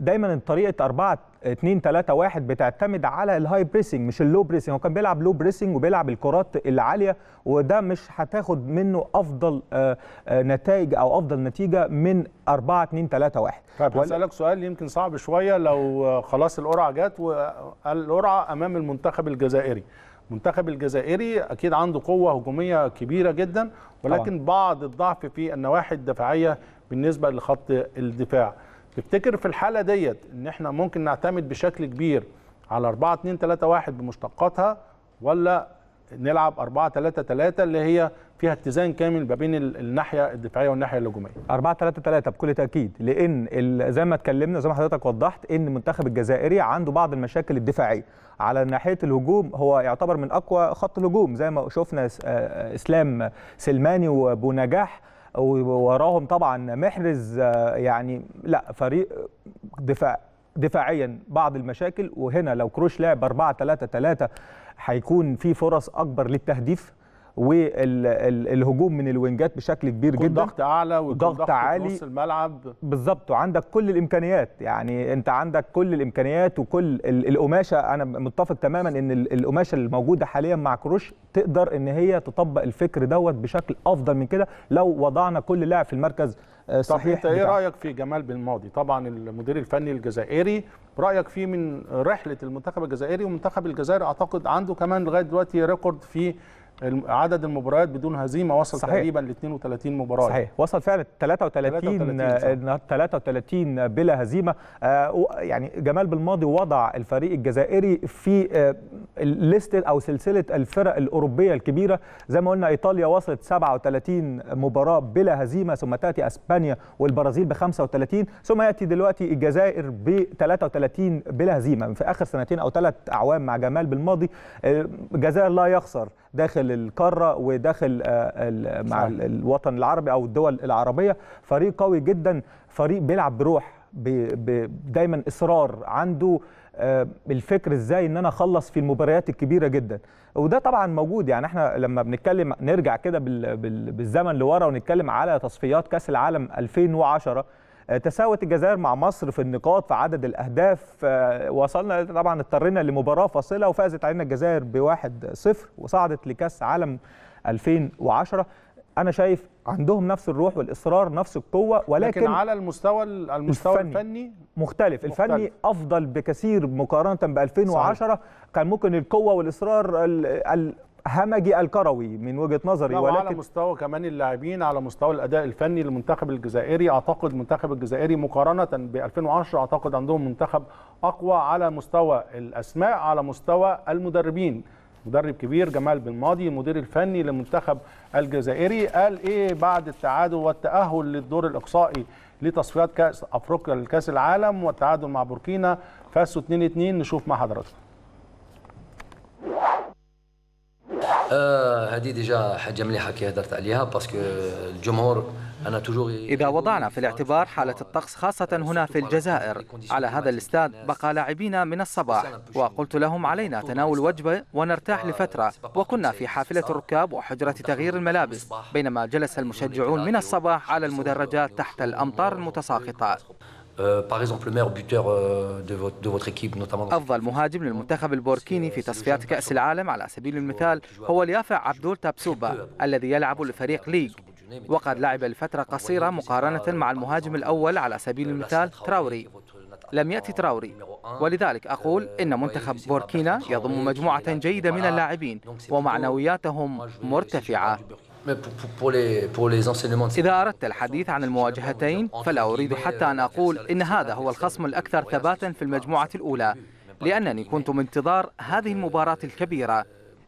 دايما طريقه اربعه 2 3 1 بتعتمد على الهاي بريسنج مش اللو بريسنج هو كان بيلعب لو بريسنج وبيلعب الكرات العاليه وده مش هتاخد منه افضل آه، آه، نتائج او افضل نتيجه من 4 2 3 1 طيب هسالك سؤال يمكن صعب شويه لو خلاص القرعه جت والقرعه امام المنتخب الجزائري المنتخب الجزائري اكيد عنده قوه هجوميه كبيره جدا ولكن طبعا. بعض الضعف في النواحي الدفاعيه بالنسبه لخط الدفاع تفتكر في الحاله ديت ان احنا ممكن نعتمد بشكل كبير على 4 2 3 1 بمشتقاتها ولا نلعب 4 3 3 اللي هي فيها اتزان كامل ما بين الناحيه الدفاعيه والناحيه الهجوميه 4 3 3 بكل تاكيد لان زي ما اتكلمنا زي ما حضرتك وضحت ان المنتخب الجزائري عنده بعض المشاكل الدفاعيه على ناحيه الهجوم هو يعتبر من اقوى خط الهجوم زي ما شفنا آه، آه، اسلام سلماني نجاح ووراهم طبعا محرز آه، يعني لا فريق دفاع دفاعيا بعض المشاكل وهنا لو كروش لعب 4 3 3 هيكون في فرص اكبر للتهديف والهجوم من الوينجات بشكل كبير جدا ضغط اعلى وضغط عالي نص الملعب بالظبط وعندك كل الامكانيات يعني انت عندك كل الامكانيات وكل القماشه انا متفق تماما ان القماشه الموجوده حاليا مع كروش تقدر ان هي تطبق الفكر دوت بشكل افضل من كده لو وضعنا كل لاعب في المركز آه، صحيح طب انت ايه رايك في جمال بن ماضي طبعا المدير الفني الجزائري رايك فيه من رحله المنتخب الجزائري ومنتخب الجزائر اعتقد عنده كمان لغايه دلوقتي ريكورد في عدد المباريات بدون هزيمه وصل صحيح. تقريبا ل 32 مباراه صحيح وصل فعلا 33 33, 33 بلا هزيمه آه، يعني جمال بالماضي وضع الفريق الجزائري في آه، الليست او سلسله الفرق الاوروبيه الكبيره زي ما قلنا ايطاليا وصلت 37 مباراه بلا هزيمه ثم تاتي اسبانيا والبرازيل ب 35 ثم ياتي دلوقتي الجزائر ب 33 بلا هزيمه في اخر سنتين او ثلاث اعوام مع جمال بالماضي الجزائر آه، لا يخسر داخل القاره وداخل آه، مع الوطن العربي او الدول العربيه فريق قوي جدا فريق بيلعب بروح دايما اصرار عنده آه، الفكر ازاي ان انا اخلص في المباريات الكبيره جدا وده طبعا موجود يعني احنا لما بنتكلم نرجع كده بالزمن لورا ونتكلم على تصفيات كاس العالم 2010 آه، تساوت الجزائر مع مصر في النقاط في عدد الاهداف آه، وصلنا طبعا اضطرينا لمباراه فاصله وفازت علينا الجزائر بواحد صفر وصعدت لكاس عالم 2010 انا شايف عندهم نفس الروح والاصرار نفس القوه ولكن لكن على المستوى المستوى الفني, الفني مختلف. مختلف الفني افضل بكثير مقارنه ب 2010 صحيح. كان ممكن القوه والاصرار همجي الكروي من وجهه نظري ولكن على مستوى كمان اللاعبين على مستوى الاداء الفني للمنتخب الجزائري اعتقد المنتخب الجزائري مقارنه ب 2010 اعتقد عندهم منتخب اقوى على مستوى الاسماء على مستوى المدربين مدرب كبير جمال بن ماضي المدير الفني للمنتخب الجزائري قال ايه بعد التعادل والتاهل للدور الاقصائي لتصفيات كاس افريقيا لكاس العالم والتعادل مع بوركينا فازوا 2-2 نشوف مع حضراتكم آه، هذه ديجا حاجه مليحه كي هضرت عليها باسكو الجمهور انا توجور اذا وضعنا في الاعتبار حاله الطقس خاصه هنا في الجزائر على هذا الاستاد بقى لاعبين من الصباح وقلت لهم علينا تناول وجبه ونرتاح لفتره وكنا في حافله الركاب وحجره تغيير الملابس بينما جلس المشجعون من الصباح على المدرجات تحت الامطار المتساقطه Euh, euh, أفضل مهاجم للمنتخب البوركيني في تصفيات كأس العالم على سبيل المثال هو اليافع عبدول تابسوبا الذي يلعب لفريق ليج وقد لعب لفترة قصيرة مقارنة مع المهاجم الأول على سبيل المثال تراوري لم يأتي تراوري ولذلك أقول euh, إن منتخب بوركينا يضم مجموعة جيدة من اللاعبين ومعنوياتهم مرتفعة إذا أردت الحديث عن المواجهتين فلا أريد حتى أن أقول إن هذا هو الخصم الأكثر ثباتا في المجموعة الأولى لأنني كنت منتظار هذه المباراة الكبيرة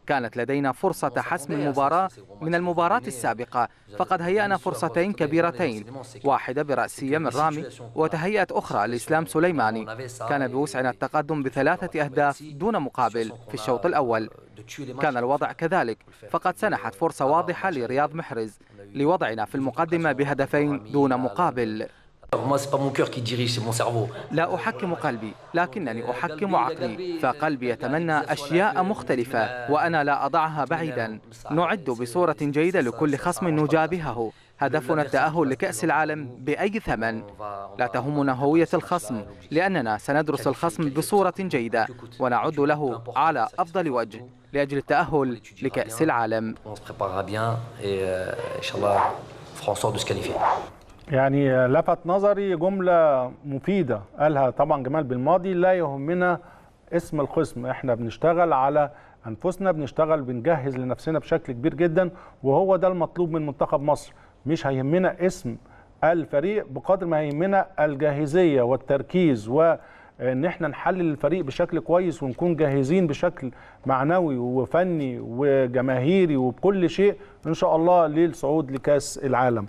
كانت لدينا فرصة حسم المباراة من المباراة السابقة فقد هيأنا فرصتين كبيرتين واحدة برأسية من رامي وتهيأت أخرى لإسلام سليماني كان بوسعنا التقدم بثلاثة أهداف دون مقابل في الشوط الأول كان الوضع كذلك فقد سنحت فرصة واضحة لرياض محرز لوضعنا في المقدمة بهدفين دون مقابل لا أحكم قلبي لكنني euh, أحكم عقلي فقلبي يتمنى أشياء مختلفة euh, وأنا لا أضعها بعيدا نعد بصورة جيدة لكل خصم نجابهه هدفنا التأهل لكأس العالم بأي ثمن لا تهمنا هوية الخصم لأننا سندرس الخصم بصورة جيدة ونعد له على أفضل وجه لأجل التأهل لكأس العالم euh, يعني لفت نظري جملة مفيدة قالها طبعا جمال بالماضي لا يهمنا اسم الخصم احنا بنشتغل على انفسنا بنشتغل بنجهز لنفسنا بشكل كبير جدا وهو ده المطلوب من منتخب مصر مش هيهمنا اسم الفريق بقدر ما يهمنا الجاهزيه والتركيز وان احنا نحلل الفريق بشكل كويس ونكون جاهزين بشكل معنوي وفني وجماهيري وبكل شيء ان شاء الله للصعود لكاس العالم.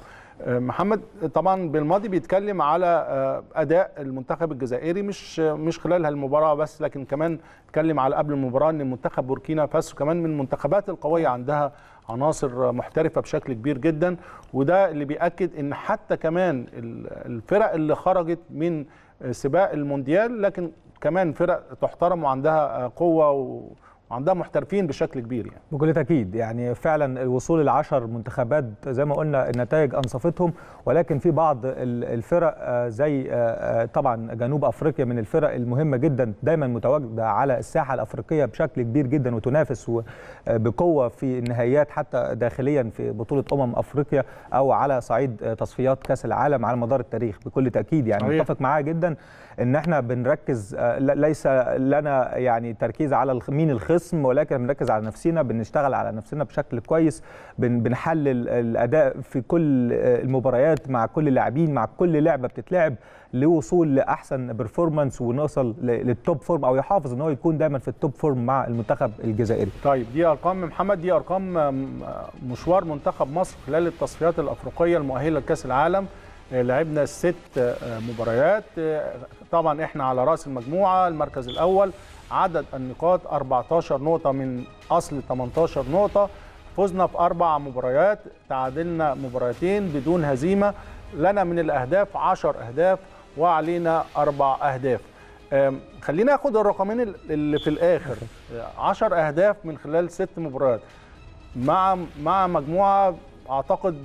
محمد طبعا بالماضي بيتكلم على آه، اداء المنتخب الجزائري مش مش خلال هالمباراه بس لكن كمان اتكلم على قبل المباراه ان منتخب بوركينا فاسو كمان من المنتخبات القويه عندها عناصر محترفه بشكل كبير جدا وده اللي بياكد ان حتى كمان الفرق اللي خرجت من سباق المونديال لكن كمان فرق تحترم وعندها قوه وعندها محترفين بشكل كبير يعني بكل تاكيد يعني فعلا الوصول للعشر منتخبات زي ما قلنا النتائج انصفتهم ولكن في بعض الفرق آه، زي آه، آه، طبعا جنوب افريقيا من الفرق المهمه جدا دايما متواجده على الساحه الافريقيه بشكل كبير جدا وتنافس بقوه في النهائيات حتى داخليا في بطوله امم افريقيا او على صعيد تصفيات كاس العالم على مدار التاريخ بكل تاكيد يعني صحيح. متفق معاه جدا ان احنا بنركز ليس لنا يعني تركيز على مين الخير القسم ولكن بنركز على نفسنا بنشتغل على نفسنا بشكل كويس بن بنحلل الاداء في كل آه، المباريات مع كل اللاعبين مع كل لعبه بتتلعب لوصول لاحسن بيرفورمانس ونوصل للتوب فورم او يحافظ ان هو يكون دايما في التوب فورم مع المنتخب الجزائري. طيب دي ارقام محمد دي ارقام آه، مشوار منتخب مصر خلال التصفيات الافريقيه المؤهله لكاس العالم آه، لعبنا ست مباريات طبعا احنا على راس المجموعه المركز الاول عدد النقاط 14 نقطة من أصل 18 نقطة فزنا في أربع مباريات تعادلنا مباراتين بدون هزيمة لنا من الأهداف 10 أهداف وعلينا أربع أهداف خلينا أخد الرقمين اللي في الآخر 10 <laughs> أهداف من خلال ست مباريات مع مع مجموعة أعتقد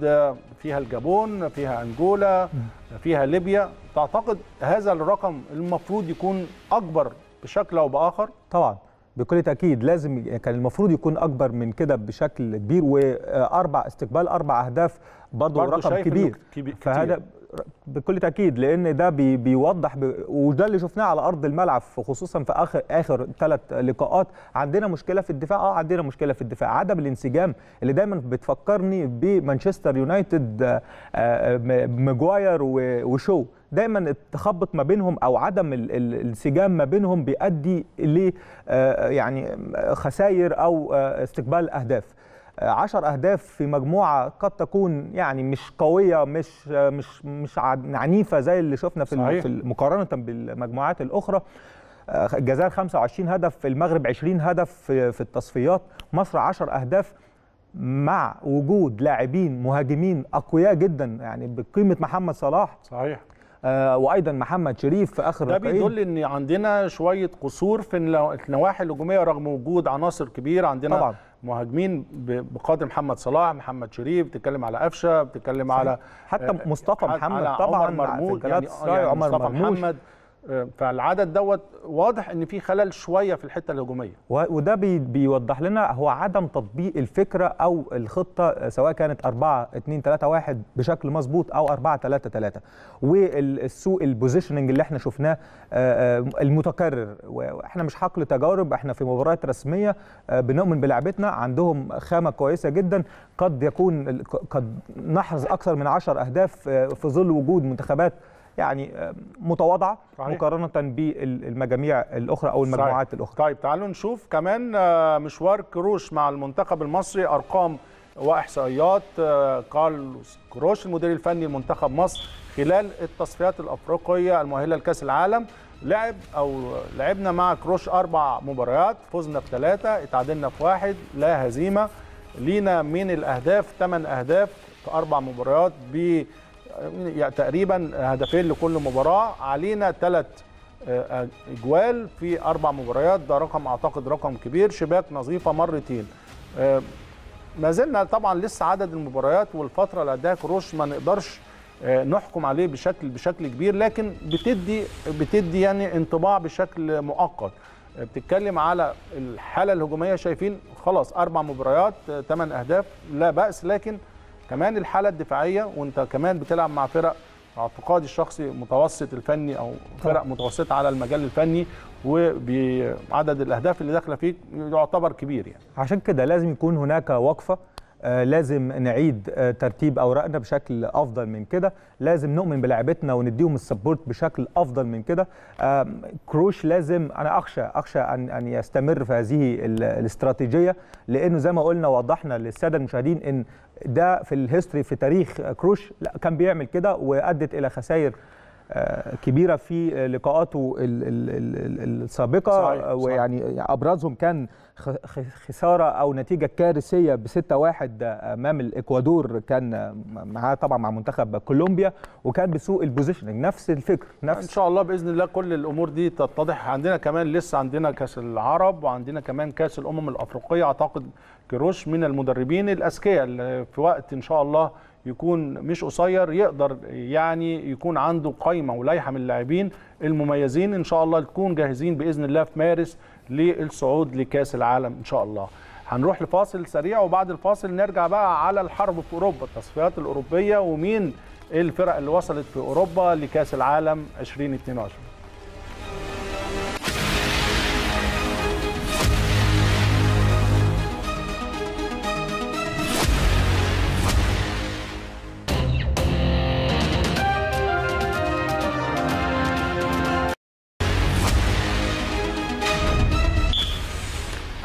فيها الجابون فيها أنجولا فيها ليبيا تعتقد هذا الرقم المفروض يكون أكبر بشكل او باخر طبعا بكل تاكيد لازم كان المفروض يكون اكبر من كده بشكل كبير واربع استقبال اربع اهداف برضه رقم كبير, كبير فهذا بكل تاكيد لان ده بي بيوضح ب... وده اللي شفناه على ارض الملعب خصوصا في اخر اخر ثلاث لقاءات عندنا مشكله في الدفاع اه عندنا مشكله في الدفاع عدم الانسجام اللي دايما بتفكرني بمانشستر يونايتد آه، آه، ماجواير وشو دايما التخبط ما بينهم او عدم الانسجام ما بينهم بيؤدي ل آه، يعني خسائر او استقبال اهداف 10 اهداف في مجموعه قد تكون يعني مش قويه مش مش مش عنيفه زي اللي شفنا في في مقارنه بالمجموعات الاخرى آه، الجزائر 25 هدف المغرب 20 هدف في التصفيات مصر 10 اهداف مع وجود لاعبين مهاجمين اقوياء جدا يعني بقيمه محمد صلاح صحيح آه، وايضا محمد شريف في اخر ده بيدل ان عندنا شويه قصور في النواحي الهجوميه رغم وجود عناصر كبيره عندنا طبعا. مهاجمين بقدر محمد صلاح محمد شريف بتتكلم على قفشه بتتكلم على حتى آه، مصطفى محمد طبعا عمر مرموش يعني, يعني عمر مصطفى مرموش محمد فالعدد دوت واضح ان في خلل شويه في الحته الهجوميه وده بي بيوضح لنا هو عدم تطبيق الفكره او الخطه سواء كانت 4 2 3 1 بشكل مظبوط او 4 3 3 والسوق البوزيشننج اللي احنا شفناه آه، آه، المتكرر واحنا مش حقل تجارب احنا في مباريات رسميه آه، بنؤمن بلعبتنا عندهم خامه كويسه جدا قد يكون قد نحرز اكثر من 10 اهداف في ظل وجود منتخبات يعني آه، متواضعه صحيح. مقارنه بالمجاميع الاخرى او المجموعات صحيح. الاخرى طيب تعالوا نشوف كمان آه، مشوار كروش مع المنتخب المصري ارقام واحصائيات كارلوس آه، كروش المدير الفني لمنتخب مصر خلال التصفيات الافريقيه المؤهله لكاس العالم لعب او لعبنا مع كروش اربع مباريات فزنا في ثلاثه اتعادلنا في واحد لا هزيمه لينا من الاهداف ثمان اهداف في اربع مباريات ب يعني تقريبا هدفين لكل مباراه علينا ثلاث اجوال آه، آه، في اربع مباريات ده رقم اعتقد رقم كبير شباك نظيفه مرتين آه، ما زلنا طبعا لسه عدد المباريات والفتره اللي قدها كروش ما نقدرش نحكم عليه بشكل بشكل كبير لكن بتدي بتدي يعني انطباع بشكل مؤقت بتتكلم على الحاله الهجوميه شايفين خلاص اربع مباريات ثمان اهداف لا باس لكن كمان الحاله الدفاعيه وانت كمان بتلعب مع فرق اعتقادي الشخصي متوسط الفني او فرق متوسطه على المجال الفني وبعدد الاهداف اللي داخله فيك يعتبر كبير يعني عشان كده لازم يكون هناك وقفه آه لازم نعيد آه ترتيب اوراقنا بشكل افضل من كده لازم نؤمن بلاعبتنا ونديهم السبورت بشكل افضل من كده آه كروش لازم انا اخشى اخشى ان ان يستمر في هذه الاستراتيجيه لانه زي ما قلنا وضحنا للساده المشاهدين ان ده في الهيستوري في تاريخ كروش لا كان بيعمل كده وادت الى خسائر آه، كبيره في لقاءاته السابقه آه، صحيح. ويعني ابرزهم كان خساره او نتيجه كارثيه ب 6 1 امام الاكوادور كان معاه طبعا مع منتخب كولومبيا وكان بسوء البوزيشننج نفس الفكر نفس ان شاء الله باذن الله كل الامور دي تتضح عندنا كمان لسه عندنا كاس العرب وعندنا كمان كاس الامم الافريقيه اعتقد كروش من المدربين الاذكياء في وقت ان شاء الله يكون مش قصير يقدر يعني يكون عنده قايمه ولايحه من اللاعبين المميزين ان شاء الله تكون جاهزين باذن الله في مارس للصعود لكاس العالم ان شاء الله هنروح لفاصل سريع وبعد الفاصل نرجع بقى على الحرب في اوروبا التصفيات الاوروبيه ومين الفرق اللي وصلت في اوروبا لكاس العالم 2022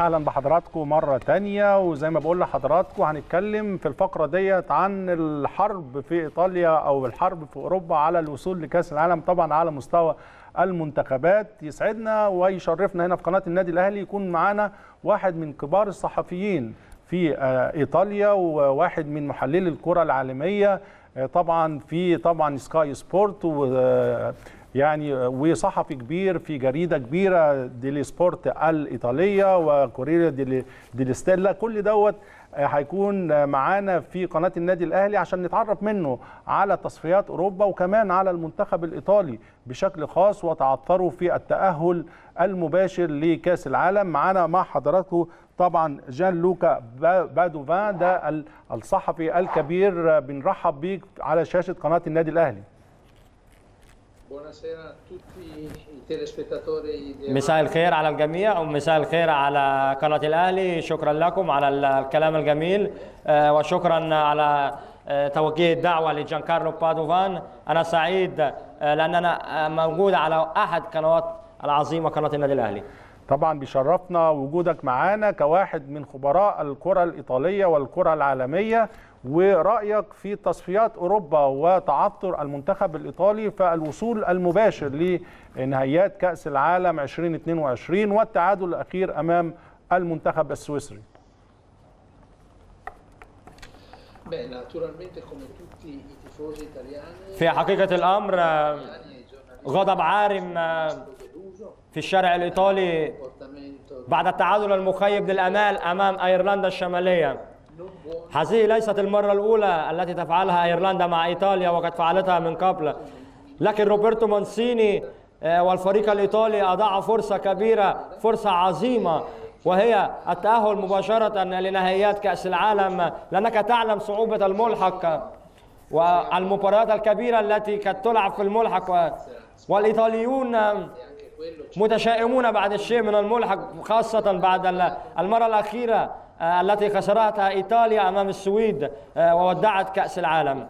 اهلا بحضراتكم مره تانية وزي ما بقول لحضراتكم هنتكلم في الفقره ديت عن الحرب في ايطاليا او الحرب في اوروبا على الوصول لكاس العالم طبعا على مستوى المنتخبات يسعدنا ويشرفنا هنا في قناه النادي الاهلي يكون معانا واحد من كبار الصحفيين في آه، ايطاليا وواحد من محللي الكره العالميه آه، طبعا في طبعا سكاي سبورت آه، يعني آه، وصحفي كبير في جريده كبيره ديلي سبورت الايطاليه وكوريرا ديلي, ديلي ستيلا كل دوت آه، هيكون آه، معانا في قناه النادي الاهلي عشان نتعرف منه على تصفيات اوروبا وكمان على المنتخب الايطالي بشكل خاص وتعثروا في التاهل المباشر لكاس العالم معانا مع حضراتكم طبعا جان لوكا بادوفان ده الصحفي الكبير بنرحب بيك على شاشه قناه النادي الاهلي مساء الخير على الجميع ومساء الخير على قناة الأهلي شكرا لكم على الكلام الجميل آه، وشكرا على آه، توجيه الدعوة لجان كارلو بادوفان أنا سعيد آه، لأننا موجود على أحد قنوات العظيمة قناة النادي الأهلي طبعا بيشرفنا وجودك معانا كواحد من خبراء الكرة الإيطالية والكرة العالمية ورأيك في تصفيات أوروبا وتعثر المنتخب الإيطالي فالوصول المباشر لنهائيات كأس العالم 2022 والتعادل الأخير أمام المنتخب السويسري في حقيقة الأمر eh, غضب عارم eh, في الشارع الإيطالي بعد التعادل المخيب للأمال أمام أيرلندا الشمالية هذه ليست المرة الأولى التي تفعلها أيرلندا مع إيطاليا وقد فعلتها من قبل لكن روبرتو مانسيني آه، والفريق الإيطالي أضاع فرصة كبيرة فرصة عظيمة وهي التأهل مباشرة لنهائيات كأس العالم لأنك تعلم صعوبة الملحق والمباريات الكبيرة التي كانت تلعب في الملحق والإيطاليون متشائمون بعد الشيء من الملحق خاصة بعد المرة الأخيرة آه، التي خسرتها ايطاليا امام السويد آه، وودعت كاس العالم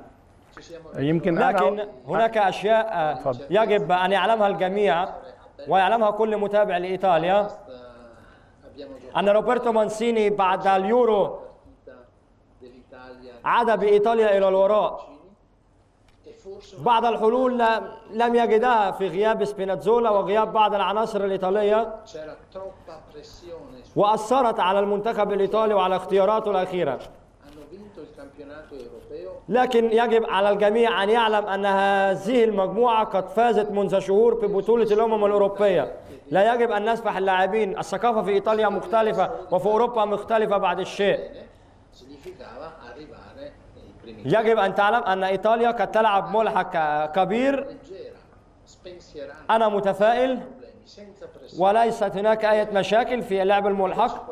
يمكن لكن هناك اشياء آه، يجب ان يعلمها الجميع ويعلمها كل متابع لايطاليا ان روبرتو مانسيني بعد اليورو عاد بايطاليا الى الوراء بعض الحلول لم يجدها في غياب سبيناتزولا وغياب بعض العناصر الايطاليه وأثرت على المنتخب الإيطالي وعلى اختياراته الأخيرة لكن يجب على الجميع أن يعلم أن هذه المجموعة قد فازت منذ شهور ببطولة الأمم الأوروبية لا يجب أن نسفح اللاعبين الثقافة في إيطاليا مختلفة وفي أوروبا مختلفة بعد الشيء يجب أن تعلم أن إيطاليا قد تلعب ملحق كبير أنا متفائل وليست هناك أي مشاكل في اللعب الملحق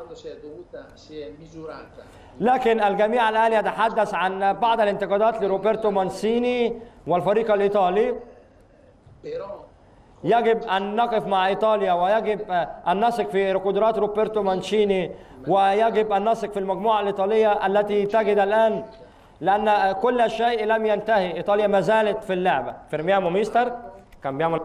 لكن الجميع الآن يتحدث عن بعض الانتقادات لروبرتو مانسيني والفريق الإيطالي يجب أن نقف مع إيطاليا ويجب أن نثق في قدرات روبرتو مانشيني ويجب أن نثق في المجموعة الإيطالية التي تجد الآن لأن كل شيء لم ينتهي إيطاليا ما زالت في اللعبة فيرميا موميستر كان بيعمل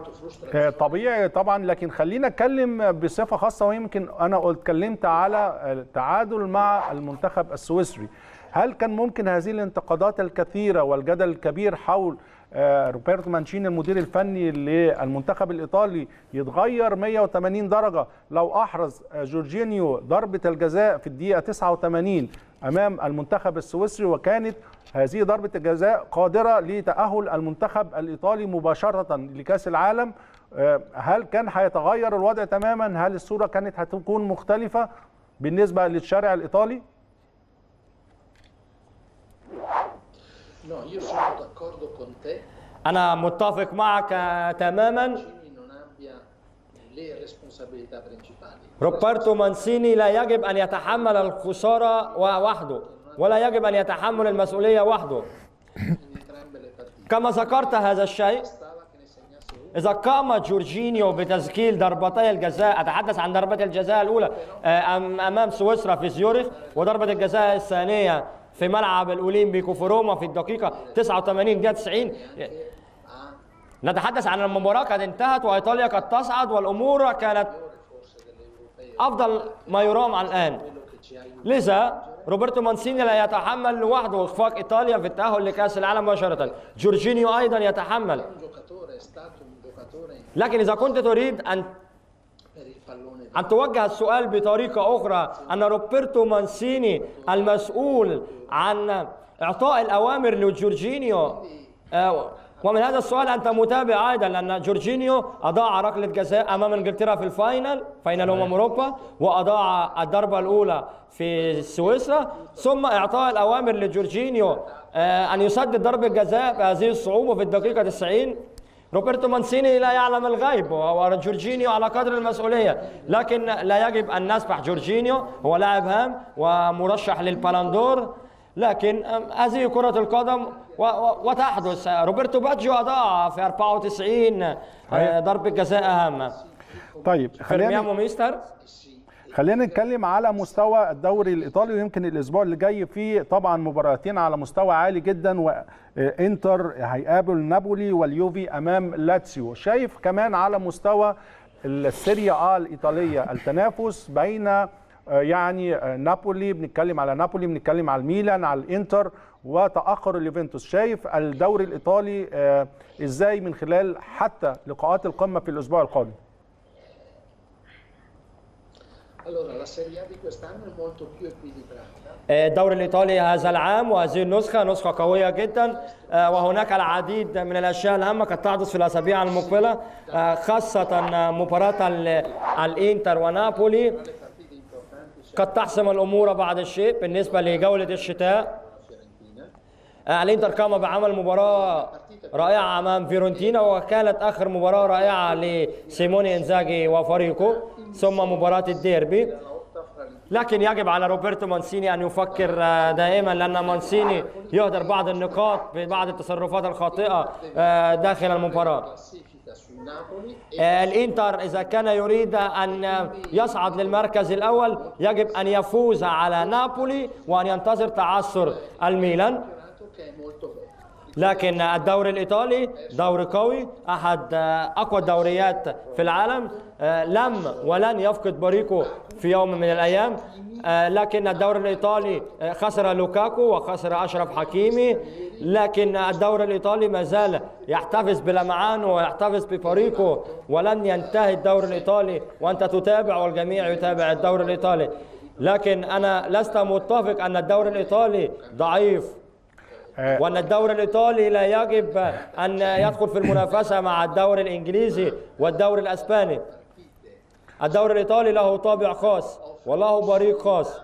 آه، طبيعي طبعا لكن خلينا اتكلم بصفه خاصه ويمكن انا اتكلمت على التعادل مع المنتخب السويسري هل كان ممكن هذه الانتقادات الكثيره والجدل الكبير حول آه، روبرتو مانشيني المدير الفني للمنتخب الايطالي يتغير 180 درجه لو احرز آه، جورجينيو ضربه الجزاء في الدقيقه 89 امام المنتخب السويسري وكانت هذه ضربه الجزاء قادره لتاهل المنتخب الايطالي مباشره لكاس العالم آه، هل كان هيتغير الوضع تماما هل الصوره كانت هتكون مختلفه بالنسبه للشارع الايطالي انا متفق معك تماما روبرتو مانسيني لا يجب أن يتحمل الخسارة وحده ولا يجب أن يتحمل المسؤولية وحده كما ذكرت هذا الشيء إذا قام جورجينيو بتسجيل ضربتي الجزاء أتحدث عن ضربة الجزاء الأولى آه، أمام سويسرا في زيورخ وضربة الجزاء الثانية في ملعب الأوليمبيكو في روما في الدقيقة 89 دقيقة 90 نتحدث عن المباراة قد انتهت وإيطاليا قد تصعد والأمور كانت أفضل ما يرام على الآن لذا روبرتو مانسيني لا يتحمل لوحده إخفاق إيطاليا في التأهل لكأس العالم مباشرة جورجينيو أيضا يتحمل لكن إذا كنت تريد أن أن توجه السؤال بطريقة أخرى أن روبرتو مانسيني المسؤول عن إعطاء الأوامر لجورجينيو آه، ومن هذا السؤال انت متابع ايضا لان جورجينيو اضاع ركله جزاء امام انجلترا في الفاينل فاينل امم اوروبا واضاع الضربه الاولى في سويسرا ثم اعطاء الاوامر لجورجينيو آه، ان يسدد ضربه جزاء بهذه الصعوبه في الدقيقه 90 روبرتو مانسيني لا يعلم الغيب وجورجينيو على قدر المسؤولية لكن لا يجب أن نسبح جورجينيو هو لاعب هام ومرشح للبالندور لكن هذه كرة القدم وتحدث روبرتو باجيو أضاع في 94 ضربة جزاء هامة طيب خلينا ميستر خلينا نتكلم على مستوى الدوري الايطالي ويمكن الاسبوع اللي جاي فيه طبعا مباراتين على مستوى عالي جدا وانتر آه، هيقابل نابولي واليوفي امام لاتسيو شايف كمان على مستوى السيريا ا الايطاليه التنافس بين آه، يعني آه، نابولي بنتكلم على نابولي بنتكلم على الميلان على الانتر وتاخر اليوفنتوس شايف الدوري الايطالي آه، ازاي من خلال حتى لقاءات القمه في الاسبوع القادم eh, الدوري الايطالي هذا العام وهذه النسخه نسخه قويه جدا وهناك العديد من الاشياء الهامه قد تحدث في الاسابيع المقبله خاصه مباراه الانتر ونابولي قد تحسم الأمور بعد الشيء بالنسبة لجولة الشتاء أعلنت أرقامه بعمل مباراة رائعة أمام فيرونتينا وكانت آخر مباراة رائعة لسيموني إنزاجي وفريقه ثم مباراة الديربي لكن يجب على روبرتو مانسيني أن يفكر آه، دائما لأن مانسيني يهدر بعض النقاط ببعض التصرفات الخاطئة آه، داخل المباراة آه، الانتر اذا كان يريد ان يصعد للمركز الاول يجب ان يفوز على نابولي وان ينتظر تعثر الميلان لكن الدوري الايطالي دوري قوي احد اقوى الدوريات في العالم آه، لم ولن يفقد باريكو في يوم من الايام آه، لكن الدوري الإيطالي آه، خسر لوكاكو وخسر أشرف حكيمي لكن الدوري الإيطالي ما زال يحتفظ بلمعانه ويحتفظ بفريقه ولن ينتهي الدوري الإيطالي وأنت تتابع والجميع يتابع الدوري الإيطالي لكن أنا لست متفق أن الدوري الإيطالي ضعيف آه. وأن الدوري الإيطالي لا يجب أن يدخل في المنافسة مع الدوري الإنجليزي والدوري الأسباني الدوري الإيطالي له طابع خاص وله بريق خاص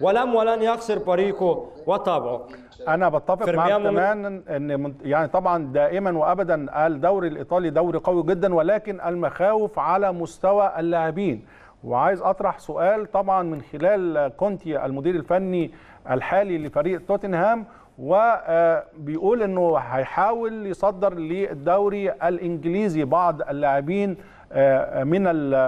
ولم ولن يخسر بريقه وطابعه انا بتفق معك تماما ان يعني طبعا دائما وابدا الدوري الايطالي دوري قوي جدا ولكن المخاوف على مستوى اللاعبين وعايز اطرح سؤال طبعا من خلال كونتي المدير الفني الحالي لفريق توتنهام وبيقول انه هيحاول يصدر للدوري الانجليزي بعض اللاعبين آه، آه، من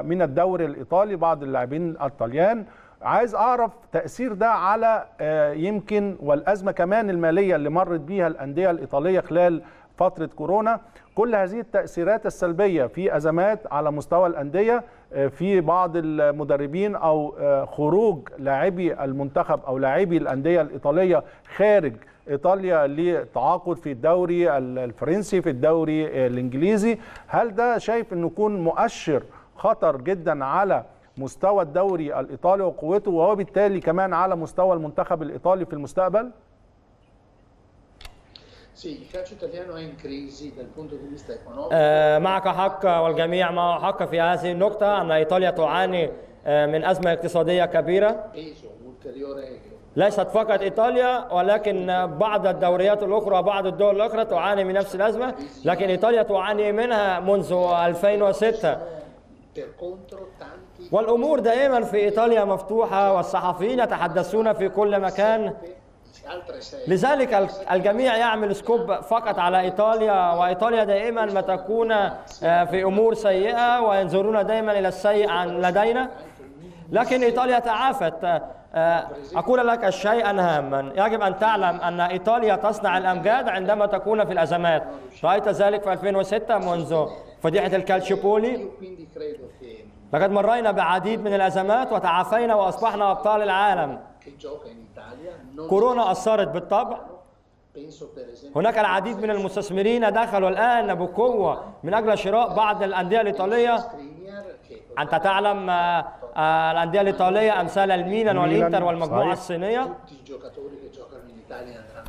من الدوري الايطالي بعض اللاعبين الطليان عايز اعرف تاثير ده على آه، يمكن والازمه كمان الماليه اللي مرت بيها الانديه الايطاليه خلال فتره كورونا كل هذه التاثيرات السلبيه في ازمات على مستوى الانديه في بعض المدربين او خروج لاعبي المنتخب او لاعبي الانديه الايطاليه خارج ايطاليا لتعاقد في الدوري الفرنسي في الدوري الانجليزي هل ده شايف انه يكون مؤشر خطر جدا على مستوى الدوري الايطالي وقوته وهو بالتالي كمان على مستوى المنتخب الايطالي في المستقبل؟ eh, معك حق والجميع معه حق في هذه النقطة أن إيطاليا تعاني آه، من أزمة اقتصادية كبيرة ليست فقط إيطاليا ولكن بعض الدوريات الأخرى بعض الدول الأخرى تعاني من نفس الأزمة لكن إيطاليا تعاني منها منذ 2006 والأمور دائما في إيطاليا مفتوحة والصحفيين يتحدثون في كل مكان لذلك الجميع يعمل سكوب فقط على إيطاليا وإيطاليا دائما ما تكون آه، في أمور سيئة وينظرون دائما إلى السيء عن لدينا لكن إيطاليا تعافت آه، أقول لك شيئا هاما يجب أن تعلم أن إيطاليا تصنع الأمجاد عندما تكون في الأزمات رأيت ذلك في 2006 منذ فضيحة الكالشيبولي لقد مرينا بعديد من الأزمات وتعافينا وأصبحنا أبطال العالم كورونا أثرت بالطبع هناك العديد من المستثمرين دخلوا الآن بقوة من أجل شراء بعض الأندية الإيطالية انت تعلم آه، آه، الانديه الايطاليه امثال الميلان والانتر والمجموعه الصينيه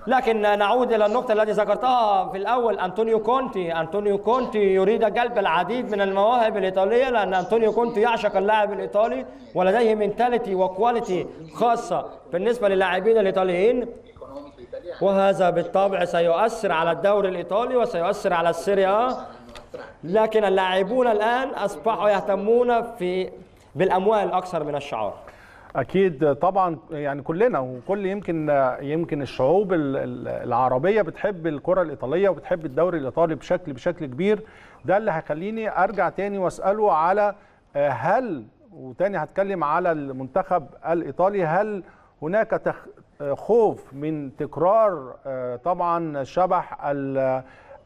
لكن نعود الى النقطه التي ذكرتها في الاول انطونيو كونتي انطونيو كونتي يريد جلب العديد من المواهب الايطاليه لان انطونيو كونتي يعشق اللاعب الايطالي ولديه منتاليتي وكواليتي خاصه بالنسبه للاعبين الايطاليين وهذا بالطبع سيؤثر على الدوري الايطالي وسيؤثر على السيريا لكن اللاعبون الآن أصبحوا يهتمون في بالأموال أكثر من الشعار اكيد طبعا يعني كلنا وكل يمكن يمكن الشعوب العربيه بتحب الكره الايطاليه وبتحب الدوري الايطالي بشكل بشكل كبير ده اللي هيخليني ارجع تاني واساله على هل وتاني هتكلم على المنتخب الايطالي هل هناك خوف من تكرار طبعا شبح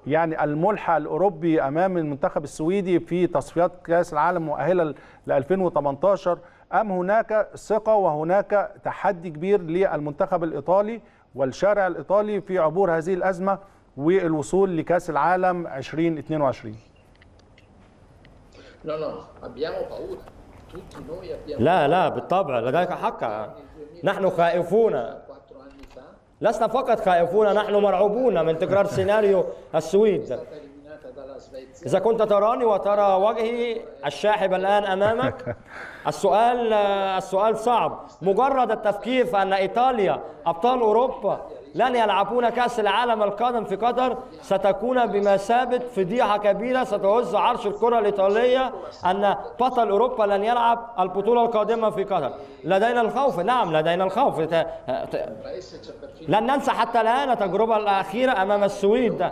يعني الملحق الاوروبي امام المنتخب السويدي في تصفيات كاس العالم مؤهله ل 2018 ام هناك ثقه وهناك تحدي كبير للمنتخب الايطالي والشارع الايطالي في عبور هذه الازمه والوصول لكاس العالم 2022 لا لا بالطبع لديك حق نحن خائفون لسنا فقط خائفون نحن مرعوبون من تكرار <laughs> سيناريو السويد إذا كنت تراني وترى وجهي الشاحب الآن أمامك <laughs> السؤال السؤال صعب مجرد التفكير في أن إيطاليا أبطال أوروبا لن يلعبون كأس العالم القادم في قطر ستكون بمثابة فضيحة كبيرة ستهز عرش الكرة الإيطالية أن بطل أوروبا لن يلعب البطولة القادمة في قطر لدينا الخوف نعم لدينا الخوف لن ننسى حتى الآن التجربة الأخيرة أمام السويد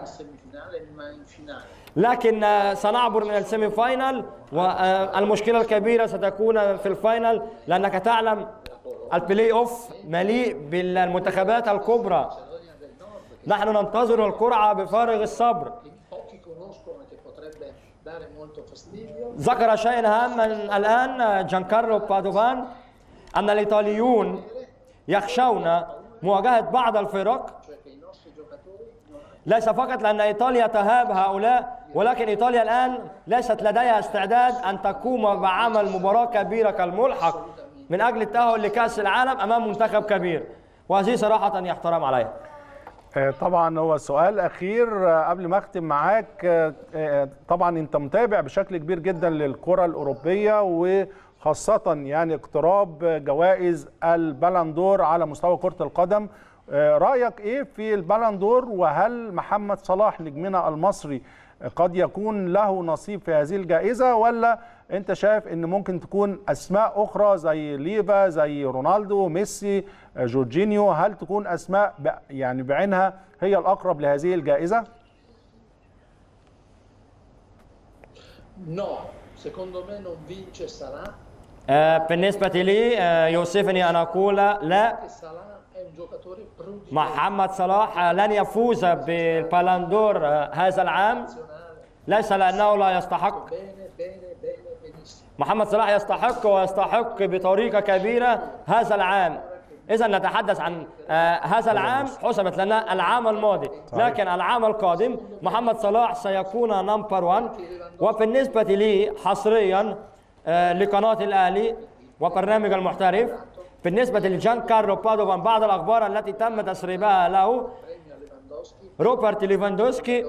لكن آه، سنعبر من السيمي فاينل والمشكلة آه، الكبيرة ستكون في الفاينل لأنك تعلم البلاي اوف مليء بالمنتخبات الكبرى نحن ننتظر القرعة بفارغ الصبر ذكر شيئا هاما الآن جان كارلو بادوفان أن الإيطاليون يخشون مواجهة بعض الفرق ليس فقط لأن إيطاليا تهاب هؤلاء ولكن إيطاليا الآن ليست لديها استعداد أن تقوم بعمل مباراة كبيرة كالملحق من أجل التأهل لكأس العالم أمام منتخب كبير وهذه صراحة يحترم عليها آه، طبعا هو سؤال اخير آه، قبل ما اختم معاك آه، طبعا انت متابع بشكل كبير جدا للكره الاوروبيه وخاصه يعني اقتراب جوائز البلندور على مستوى كره القدم رايك ايه في البلندور وهل محمد صلاح نجمنا المصري قد يكون له نصيب في هذه الجائزه ولا انت شايف ان ممكن تكون اسماء اخرى زي ليفا زي رونالدو ميسي جورجينيو هل تكون اسماء يعني بعينها هي الاقرب لهذه الجائزه؟ نو secondo me non vince Salah. Eh, بالنسبة لي eh, يوسفني أن أقول لا محمد صلاح لن يفوز بالبالندور eh, هذا العام ليس لأنه لا يستحق محمد صلاح يستحق ويستحق بطريقة كبيرة هذا العام إذا نتحدث عن آه، هذا العام حسمت لنا العام الماضي طيب. لكن العام القادم محمد صلاح سيكون نمبر 1 وبالنسبة لي حصريا آه، لقناة الأهلي وبرنامج المحترف بالنسبة لجان كارلو بادوفان بعض الأخبار التي تم تسريبها له روبرت ليفاندوسكي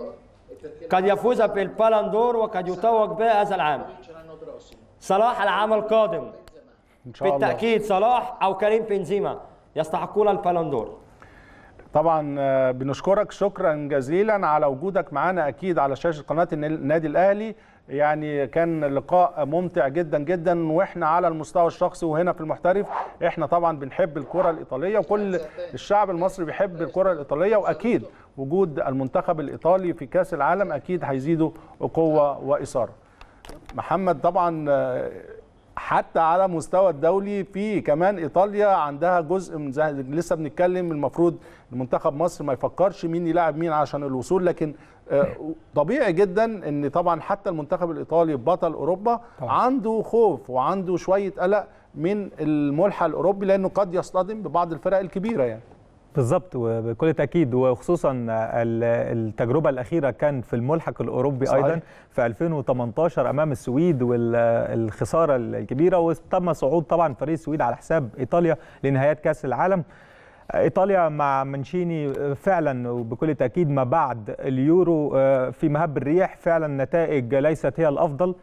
قد يفوز بالبالندور وقد يتوج به هذا العام صلاح العام القادم إن شاء الله. بالتأكيد صلاح أو كريم بنزيما يستحقون البالندور طبعا آه، بنشكرك شكرا جزيلا على وجودك معنا اكيد على شاشه قناه النادي الاهلي يعني كان لقاء ممتع جدا جدا واحنا على المستوى الشخصي وهنا في المحترف احنا طبعا بنحب الكره الايطاليه وكل الشعب المصري بيحب الكره الايطاليه واكيد وجود المنتخب الايطالي في كاس العالم اكيد هيزيدوا قوه واثاره محمد طبعا حتى على مستوى الدولي في كمان ايطاليا عندها جزء من لسه بنتكلم المفروض المنتخب مصر ما يفكرش مين يلعب مين عشان الوصول لكن آه، طبيعي جدا ان طبعا حتى المنتخب الايطالي بطل اوروبا طبعا. عنده خوف وعنده شويه قلق من الملحق الاوروبي لانه قد يصطدم ببعض الفرق الكبيره يعني بالظبط وبكل تاكيد وخصوصا التجربه الاخيره كان في الملحق الاوروبي صحيح. ايضا في 2018 امام السويد والخساره الكبيره وتم صعود طبعا فريق السويد على حساب ايطاليا لنهايات كاس العالم ايطاليا مع منشيني فعلا وبكل تاكيد ما بعد اليورو آه، في مهب الريح فعلا نتائج ليست هي الافضل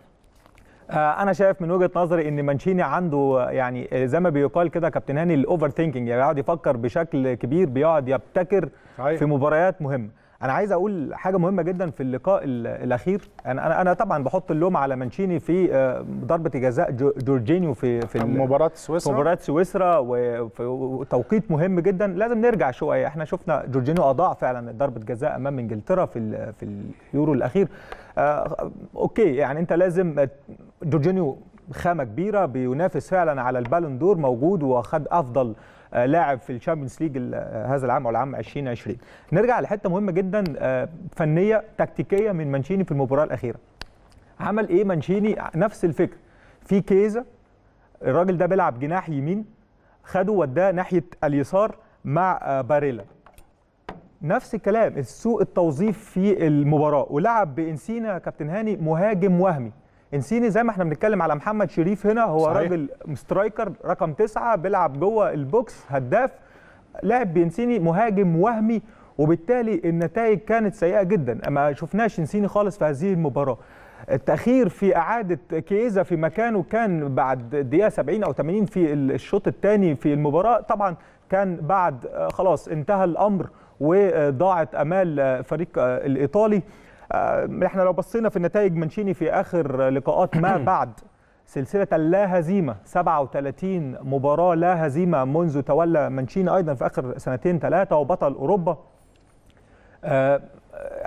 آه، انا شايف من وجهه نظري ان مانشيني عنده يعني زي ما بيقال كده كابتن هاني الاوفر ثينكينج يعني بيقعد يفكر بشكل كبير بيقعد يبتكر في مباريات مهمه انا عايز اقول حاجه مهمه جدا في اللقاء الاخير انا انا طبعا بحط اللوم على مانشيني في آه، ضربه جزاء جورجينيو في في مباراه سويسرا مباراه سويسرا وتوقيت مهم جدا لازم نرجع شويه احنا شفنا جورجينيو اضاع فعلا ضربه جزاء امام انجلترا في في اليورو الاخير آه، اوكي يعني انت لازم آه، جورجينيو خامه كبيره بينافس فعلا على البالون دور موجود وخد افضل آه، لاعب في الشامبيونز ليج هذا العام او العام 2020 نرجع لحته مهمه جدا فنيه تكتيكيه من مانشيني في المباراه الاخيره عمل ايه مانشيني نفس الفكر في كيزا الراجل ده بيلعب جناح يمين خده وداه ناحيه اليسار مع باريلا نفس الكلام السوء التوظيف في المباراه ولعب بانسينا كابتن هاني مهاجم وهمي انسيني زي ما احنا بنتكلم على محمد شريف هنا هو صحيح. راجل سترايكر رقم تسعة بيلعب جوه البوكس هداف لعب بانسيني مهاجم وهمي وبالتالي النتائج كانت سيئه جدا ما شفناش انسيني خالص في هذه المباراه التأخير في إعادة كيزا في مكانه كان بعد دقيقة 70 أو 80 في الشوط الثاني في المباراة طبعا كان بعد آه، خلاص انتهى الأمر وضاعت امال الفريق الايطالي آه، احنا لو بصينا في النتائج مانشيني في اخر لقاءات ما <clears throat> بعد سلسله لا هزيمه 37 مباراه لا هزيمه منذ تولى مانشيني ايضا في اخر سنتين ثلاثه وبطل اوروبا آه،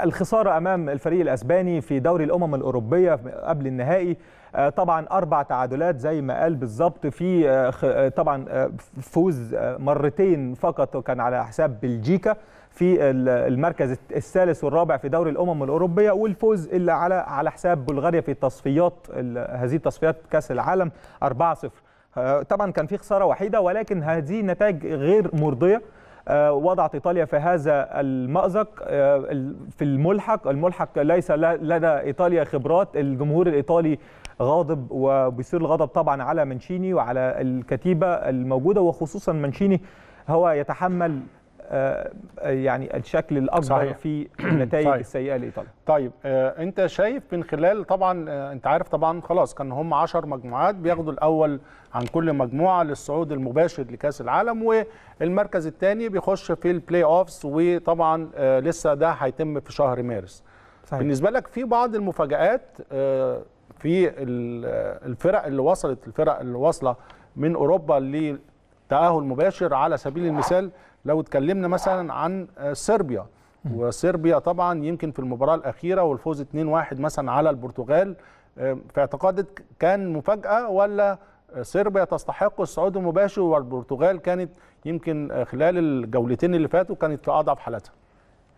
الخساره امام الفريق الاسباني في دوري الامم الاوروبيه قبل النهائي آه، طبعا اربع تعادلات زي ما قال بالظبط في طبعا فوز مرتين فقط وكان على حساب بلجيكا في المركز الثالث والرابع في دوري الامم الاوروبيه والفوز اللي على على حساب بلغاريا في تصفيات هذه التصفيات كاس العالم 4-0 آه، طبعا كان في خساره وحيده ولكن هذه نتائج غير مرضيه آه، وضعت ايطاليا في هذا المازق آه، في الملحق الملحق ليس لدى ايطاليا خبرات الجمهور الايطالي غاضب وبيصير الغضب طبعا على منشيني وعلى الكتيبه الموجوده وخصوصا منشيني هو يتحمل آه، آه، يعني الشكل الاكبر صحيح. في النتائج <clears throat> <clears throat> صحيح. طيب. السيئه لايطاليا طيب آه انت شايف من خلال طبعا آه انت عارف طبعا خلاص كان هم 10 مجموعات بياخدوا الاول عن كل مجموعه للصعود المباشر لكاس العالم والمركز الثاني بيخش في البلاي اوفز وطبعا آه لسه ده هيتم في شهر مارس صحيح. بالنسبه لك في بعض المفاجات آه في آه، الفرق اللي وصلت الفرق اللي واصله من اوروبا لتاهل مباشر على سبيل المثال لو اتكلمنا مثلا عن آه، صربيا وصربيا طبعا يمكن في المباراه الاخيره والفوز 2-1 مثلا على البرتغال آه، في اعتقادك كان مفاجاه ولا آه، صربيا تستحق الصعود المباشر والبرتغال كانت يمكن خلال الجولتين اللي فاتوا كانت في اضعف حالتها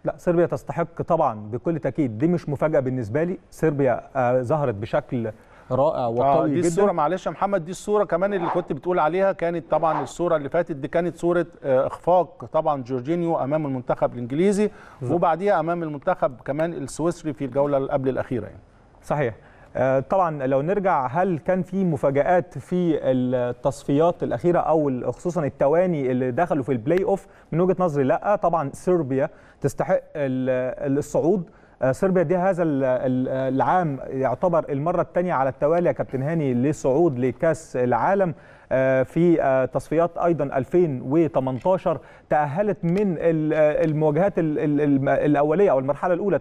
لا صربيا تستحق طبعا بكل تاكيد دي مش مفاجاه بالنسبه لي صربيا ظهرت بشكل رائع آه، وقوي جدا دي الصوره معلش يا محمد دي الصوره كمان اللي كنت بتقول عليها كانت طبعا الصوره اللي فاتت دي كانت صوره آه، اخفاق طبعا جورجينيو امام المنتخب الانجليزي وبعديها امام المنتخب كمان السويسري في الجوله اللي قبل الاخيره يعني صحيح آه، طبعا لو نرجع هل كان في مفاجآت في التصفيات الأخيرة أو خصوصا التواني اللي دخلوا في البلاي أوف من وجهة نظري لا طبعا صربيا تستحق الصعود آه، صربيا دي هذا العام يعتبر المره الثانيه على التوالي يا كابتن هاني لصعود لكاس العالم آه، في آه، تصفيات ايضا 2018 تاهلت من المواجهات الاوليه او المرحله الاولى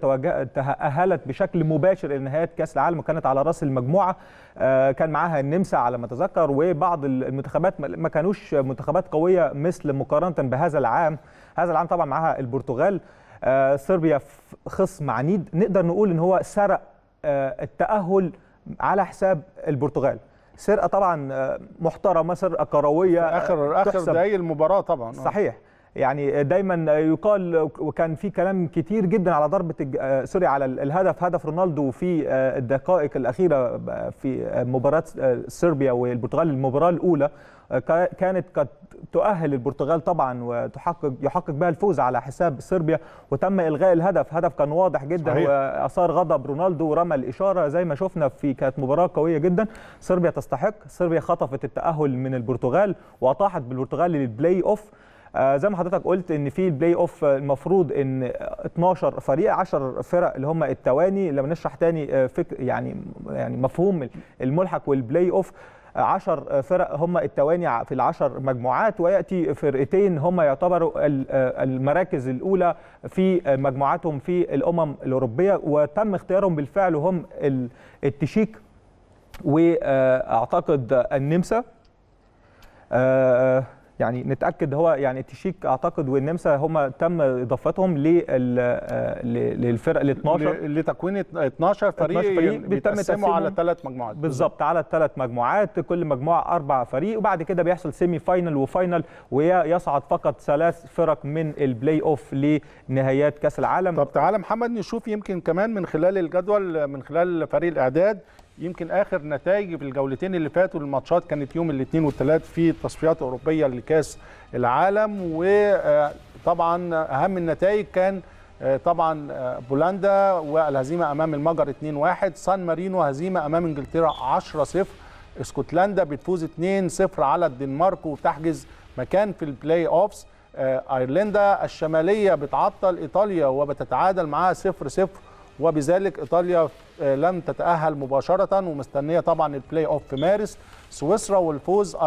تاهلت بشكل مباشر لنهايه كاس العالم وكانت على راس المجموعه كان معاها النمسا على ما اتذكر وبعض المنتخبات ما كانوش منتخبات قويه مثل مقارنه بهذا العام هذا العام طبعا معاها البرتغال آه، صربيا خصم عنيد نقدر نقول ان هو سرق آه، التاهل على حساب البرتغال سرقه طبعا آه، محترمه سرقه كرويه اخر اخر دقايق المباراه طبعا صحيح يعني دايما يقال وكان في كلام كتير جدا على ضربه سوري على الهدف هدف رونالدو في الدقائق الاخيره في مباراه صربيا والبرتغال المباراه الاولى كانت قد تؤهل البرتغال طبعا وتحقق يحقق بها الفوز على حساب صربيا وتم الغاء الهدف هدف كان واضح جدا صحيح. واثار غضب رونالدو ورمى الاشاره زي ما شفنا في كانت مباراه قويه جدا صربيا تستحق صربيا خطفت التاهل من البرتغال واطاحت بالبرتغال للبلاي اوف آه زي ما حضرتك قلت ان في البلاي اوف آه، المفروض ان 12 فريق 10 فرق اللي هم التواني لما نشرح تاني آه، فكر يعني يعني مفهوم الملحق والبلاي اوف 10 فرق هم التواني في العشر مجموعات وياتي فرقتين هم يعتبروا المراكز الاولى في مجموعاتهم في الامم الاوروبيه وتم اختيارهم بالفعل هم التشيك واعتقد النمسا آه، يعني نتاكد هو يعني تشيك اعتقد والنمسا هم تم اضافتهم للفرق ال 12 لتكوين 12 فريق, 12 فريق بيتقسموا على ثلاث مجموعات بالظبط على ثلاث مجموعات كل مجموعه اربع فريق وبعد كده بيحصل سيمي فاينل وفاينل ويصعد فقط ثلاث فرق من البلاي اوف لنهايات كاس العالم طب تعالى محمد نشوف يمكن كمان من خلال الجدول من خلال فريق الاعداد يمكن اخر نتائج في الجولتين اللي فاتوا الماتشات كانت يوم الاثنين والثلاث في التصفيات الاوروبيه لكاس العالم وطبعا اهم النتائج كان آه، طبعا آه، بولندا والهزيمه امام المجر 2-1 سان مارينو هزيمه امام انجلترا 10-0 اسكتلندا بتفوز 2-0 على الدنمارك وتحجز مكان في البلاي اوفز آه، ايرلندا الشماليه بتعطل ايطاليا وبتتعادل معاها 0-0 وبذلك ايطاليا آه، لم تتاهل مباشره ومستنيه طبعا البلاي اوف في مارس سويسرا والفوز 4-0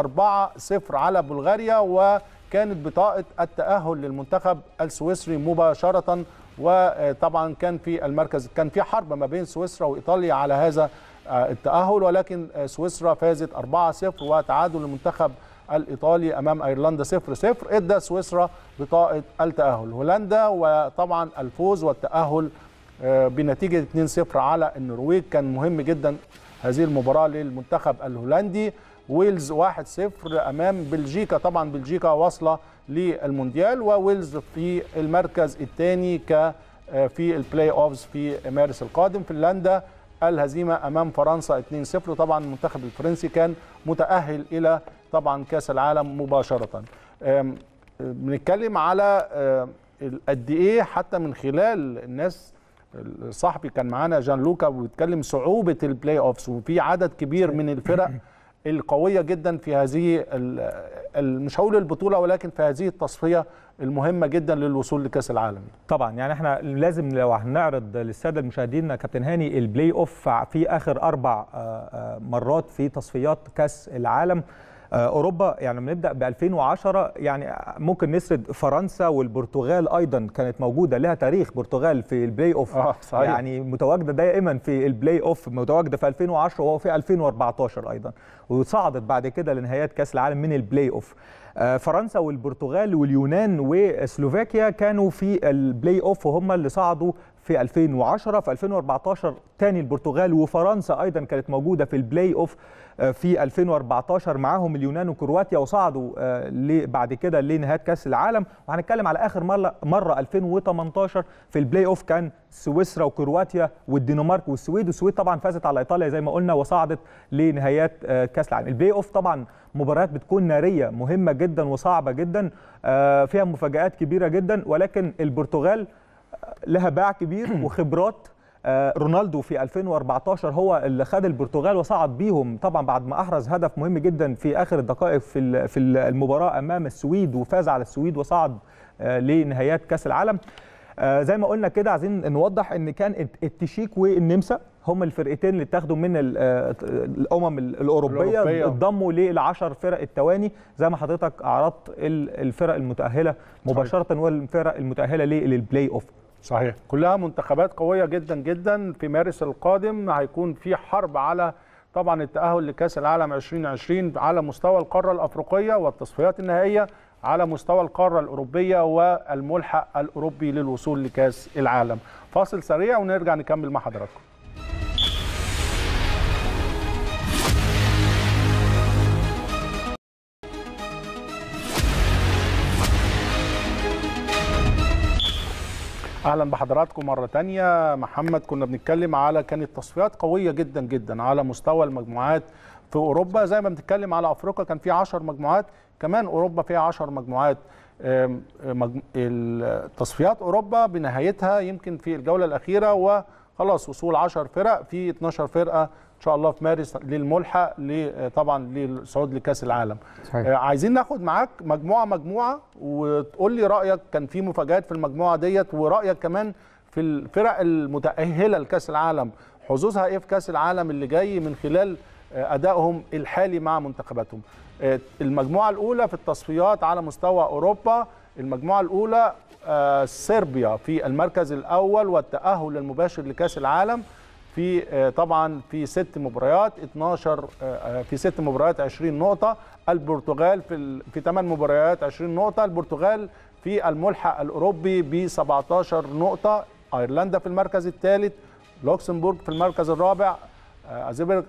على بلغاريا وكانت بطاقه التاهل للمنتخب السويسري مباشره وطبعا كان في المركز كان في حرب ما بين سويسرا وايطاليا على هذا آه، التاهل ولكن آه، سويسرا فازت 4-0 وتعادل المنتخب الايطالي امام ايرلندا 0 0 ادى سويسرا بطاقه التاهل هولندا وطبعا الفوز والتاهل آه، بنتيجه 2-0 على النرويج كان مهم جدا هذه المباراه للمنتخب الهولندي ويلز 1-0 امام بلجيكا طبعا بلجيكا واصله للمونديال وويلز في المركز الثاني ك آه، في البلاي اوفز في مارس القادم فنلندا الهزيمه امام فرنسا 2-0 طبعا المنتخب الفرنسي كان متاهل الى طبعا كاس العالم مباشره آه، بنتكلم على قد ايه حتى من خلال الناس صاحبي كان معانا جان لوكا وبيتكلم صعوبه البلاي اوفز وفي عدد كبير من الفرق القويه جدا في هذه مش هقول البطوله ولكن في هذه التصفيه المهمه جدا للوصول لكاس العالم طبعا يعني احنا لازم لو هنعرض للساده المشاهدين كابتن هاني البلاي اوف في اخر اربع آه، آه، مرات في تصفيات كاس العالم آه، اوروبا يعني بنبدا ب 2010 يعني ممكن نسرد فرنسا والبرتغال ايضا كانت موجوده لها تاريخ برتغال في البلاي اوف آه صحيح. يعني متواجده دائما في البلاي اوف متواجده في 2010 وهو في 2014 ايضا وصعدت بعد كده لنهايات كاس العالم من البلاي اوف آه، فرنسا والبرتغال واليونان وسلوفاكيا كانوا في البلاي اوف وهم اللي صعدوا في 2010 في 2014 تاني البرتغال وفرنسا ايضا كانت موجوده في البلاي اوف آه، في 2014 معاهم اليونان وكرواتيا وصعدوا آه، بعد كده لنهايه كاس العالم وهنتكلم على اخر مره مره 2018 في البلاي اوف كان سويسرا وكرواتيا والدنمارك والسويد والسويد طبعا فازت على ايطاليا زي ما قلنا وصعدت لنهايات آه، كاس العالم البلاي اوف طبعا مباريات بتكون ناريه مهمه جدا وصعبه جدا فيها مفاجات كبيره جدا ولكن البرتغال لها باع كبير <clears throat> وخبرات آه، رونالدو في 2014 هو اللي خد البرتغال وصعد بيهم طبعا بعد ما احرز هدف مهم جدا في اخر الدقائق في في المباراه امام السويد وفاز على السويد وصعد آه، لنهايات كاس العالم آه، زي ما قلنا كده عايزين نوضح ان كان التشيك والنمسا هم الفرقتين اللي اتاخدوا من الامم الاوروبيه, الأوروبية. اتضموا للعشر فرق التواني زي ما حضرتك عرضت الفرق المتاهله مباشره والفرق المتاهله للبلاي اوف صحيح كلها منتخبات قويه جدا جدا في مارس القادم هيكون في حرب على طبعا التاهل لكاس العالم 2020 على مستوى القاره الافريقيه والتصفيات النهائيه على مستوى القاره الاوروبيه والملحق الاوروبي للوصول لكاس العالم فاصل سريع ونرجع نكمل مع حضراتكم اهلا بحضراتكم مره تانية محمد كنا بنتكلم على كانت تصفيات قويه جدا جدا على مستوى المجموعات في اوروبا زي ما بنتكلم على افريقيا كان في 10 مجموعات كمان اوروبا فيها 10 مجموعات تصفيات اوروبا بنهايتها يمكن في الجوله الاخيره وخلاص وصول 10 فرق في 12 فرقه شاء الله في مارس للملحق طبعا للصعود لكاس العالم صحيح. آه، عايزين ناخد معاك مجموعه مجموعه وتقول لي رايك كان في مفاجات في المجموعه ديت ورايك كمان في الفرق المتاهله لكاس العالم حظوظها ايه في كاس العالم اللي جاي من خلال آه، ادائهم الحالي مع منتخباتهم آه، المجموعه الاولى في التصفيات على مستوى اوروبا المجموعه الاولى صربيا في المركز الاول والتاهل المباشر لكاس العالم في آه، طبعا في ست مباريات 12 آه، آه، في ست مباريات 20 نقطه البرتغال في في ثمان مباريات 20 نقطه البرتغال في الملحق الاوروبي ب 17 نقطه ايرلندا في المركز الثالث لوكسمبورغ في المركز الرابع ازبرج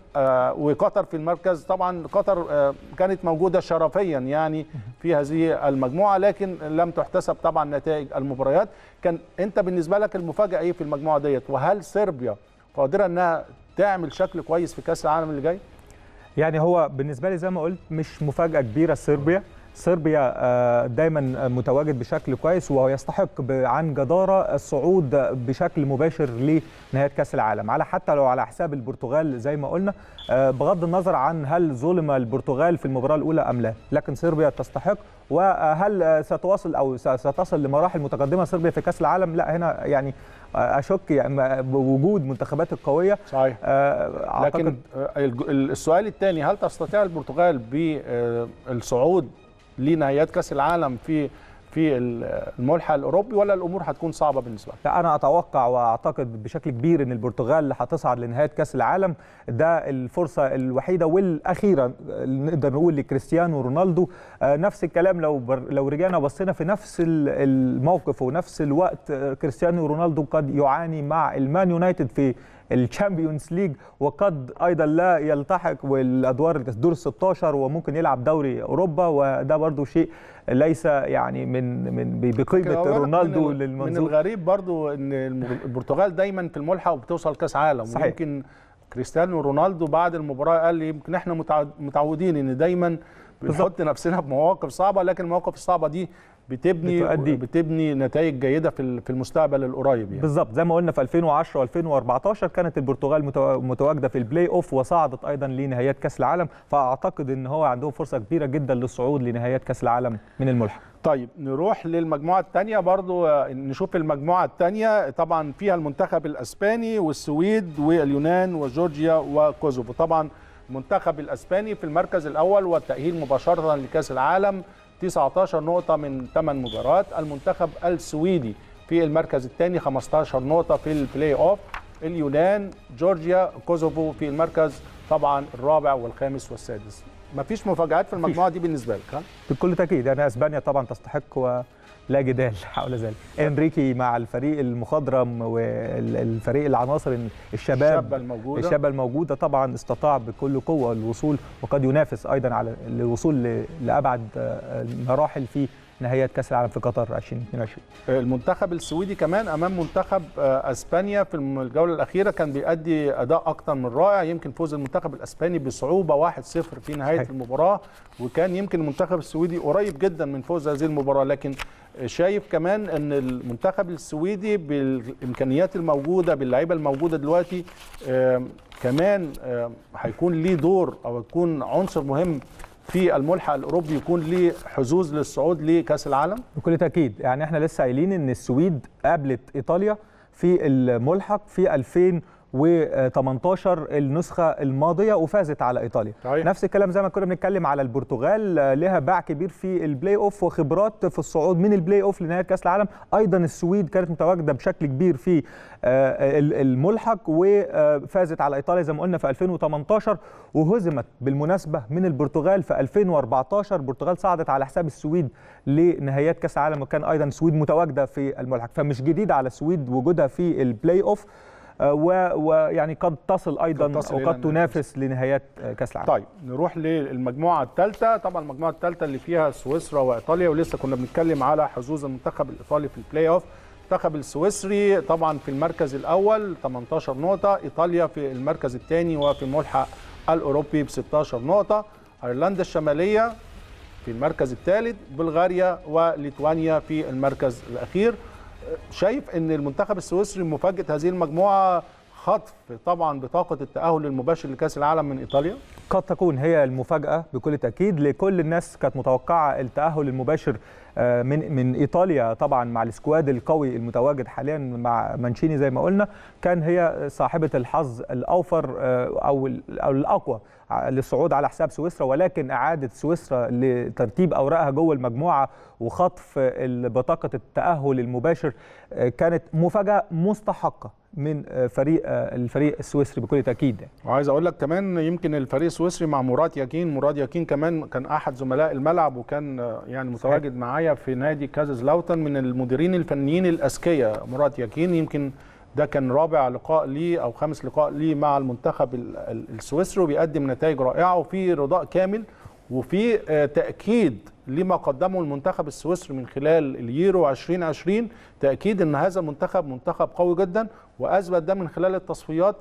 وقطر في المركز طبعا قطر كانت موجوده شرفيا يعني في هذه المجموعه لكن لم تحتسب طبعا نتائج المباريات كان انت بالنسبه لك المفاجاه ايه في المجموعه ديت وهل صربيا قادره انها تعمل شكل كويس في كاس العالم اللي جاي يعني هو بالنسبه لي زي ما قلت مش مفاجاه كبيره صربيا صربيا آه، دايما متواجد بشكل كويس ويستحق عن جداره الصعود بشكل مباشر لنهايه كاس العالم على حتى لو على حساب البرتغال زي ما قلنا آه، بغض النظر عن هل ظلم البرتغال في المباراه الاولى ام لا لكن صربيا تستحق وهل ستواصل او ستصل لمراحل متقدمه صربيا في كاس العالم لا هنا يعني آه، اشك يعني بوجود منتخبات القويه صحيح لكن السؤال الثاني هل تستطيع البرتغال بالصعود لنهايات كاس العالم في في الملحق الاوروبي ولا الامور هتكون صعبه بالنسبه لك؟ لا انا اتوقع واعتقد بشكل كبير ان البرتغال هتصعد لنهايه كاس العالم ده الفرصه الوحيده والاخيره نقدر نقول لكريستيانو رونالدو آه، نفس الكلام لو لو رجعنا بصينا في نفس الموقف ونفس الوقت آه، كريستيانو رونالدو قد يعاني مع المان يونايتد في الشامبيونز ليج وقد ايضا لا يلتحق بالادوار دور 16 وممكن يلعب دوري اوروبا وده برضو شيء ليس يعني من من بقيمه رونالدو من للمنظور من الغريب برضو ان البرتغال دايما في الملحق وبتوصل كاس عالم صحيح. ويمكن كريستيانو رونالدو بعد المباراه قال لي يمكن احنا متعودين ان دايما بنحط نفسنا بمواقف صعبه لكن المواقف الصعبه دي بتبني بتؤدي. بتبني نتائج جيده في في المستقبل القريب يعني بالظبط زي ما قلنا في 2010 و2014 كانت البرتغال متواجده في البلاي اوف وصعدت ايضا لنهائيات كاس العالم فاعتقد ان هو عندهم فرصه كبيره جدا للصعود لنهائيات كاس العالم من الملحق طيب نروح للمجموعه الثانيه برضو آه، نشوف المجموعه الثانيه طبعا فيها المنتخب الاسباني والسويد واليونان وجورجيا وكوزوفو طبعا المنتخب الاسباني في المركز الاول والتاهيل مباشره لكاس العالم 19 نقطة من 8 مباريات المنتخب السويدي في المركز الثاني 15 نقطة في البلاي أوف اليونان جورجيا كوزوفو في المركز طبعا الرابع والخامس والسادس مفيش مفاجآت في المجموعة دي بالنسبة لك ها؟ بكل تأكيد يعني أسبانيا طبعا تستحق و... لا جدال <laughs> حول ذلك انريكي مع الفريق المخضرم والفريق العناصر الشباب الشابه الموجوده الشابه الموجوده طبعا استطاع بكل قوه الوصول وقد ينافس ايضا على الوصول لابعد المراحل في نهائيات كاس العالم في قطر 2022 المنتخب السويدي كمان امام منتخب آه، اسبانيا في الجوله الاخيره كان بيأدي اداء اكثر من رائع يمكن فوز المنتخب الاسباني بصعوبه 1-0 في نهايه حي. المباراه وكان يمكن المنتخب السويدي قريب جدا من فوز هذه المباراه لكن شايف كمان ان المنتخب السويدي بالامكانيات الموجوده باللعيبه الموجوده دلوقتي كمان هيكون ليه دور او يكون عنصر مهم في الملحق الاوروبي يكون ليه حظوظ للصعود لكاس العالم؟ بكل تاكيد يعني احنا لسه قايلين ان السويد قابلت ايطاليا في الملحق في 2000 و18 النسخه الماضيه وفازت على ايطاليا طيب. نفس الكلام زي ما كنا بنتكلم على البرتغال لها باع كبير في البلاي اوف وخبرات في الصعود من البلاي اوف لنهايه كاس العالم ايضا السويد كانت متواجده بشكل كبير في آه، الملحق وفازت على ايطاليا زي ما قلنا في 2018 وهزمت بالمناسبه من البرتغال في 2014 البرتغال صعدت على حساب السويد لنهايات كاس العالم وكان ايضا السويد متواجده في الملحق فمش جديد على السويد وجودها في البلاي اوف آه، ويعني قد تصل ايضا قد تصل وقد تنافس لنهايات آه، كاس العالم طيب نروح للمجموعه الثالثه طبعا المجموعه الثالثه اللي فيها سويسرا وايطاليا ولسه كنا بنتكلم على حظوظ المنتخب الايطالي في البلاي اوف المنتخب السويسري طبعا في المركز الاول 18 نقطه ايطاليا في المركز الثاني وفي الملحق الاوروبي ب 16 نقطه ايرلندا الشماليه في المركز الثالث بلغاريا وليتوانيا في المركز الاخير شايف ان المنتخب السويسري مفاجاه هذه المجموعه خطف طبعا بطاقه التاهل المباشر لكاس العالم من ايطاليا قد تكون هي المفاجاه بكل تاكيد لكل الناس كانت متوقعه التاهل المباشر آه، من من ايطاليا طبعا مع السكواد القوي المتواجد حاليا مع مانشيني زي ما قلنا كان هي صاحبه الحظ الاوفر آه، او الاقوى للصعود على حساب سويسرا ولكن اعاده سويسرا لترتيب اوراقها جوه المجموعه وخطف بطاقه التاهل المباشر آه، كانت مفاجاه مستحقه من آه، فريق آه، الفريق السويسري بكل تاكيد وعايز اقول لك كمان يمكن الفريق السويسري مع مراد ياكين مراد ياكين كمان كان احد زملاء الملعب وكان يعني متواجد معايا في نادي كازازلاوتن من المديرين الفنيين الاذكياء مراد ياكين يمكن ده كان رابع لقاء ليه او خامس لقاء ليه مع المنتخب السويسري وبيقدم نتائج رائعه وفي رضاء كامل وفي آه، تاكيد لما قدمه المنتخب السويسري من خلال اليورو 2020 تاكيد ان هذا المنتخب منتخب قوي جدا واثبت ده من خلال التصفيات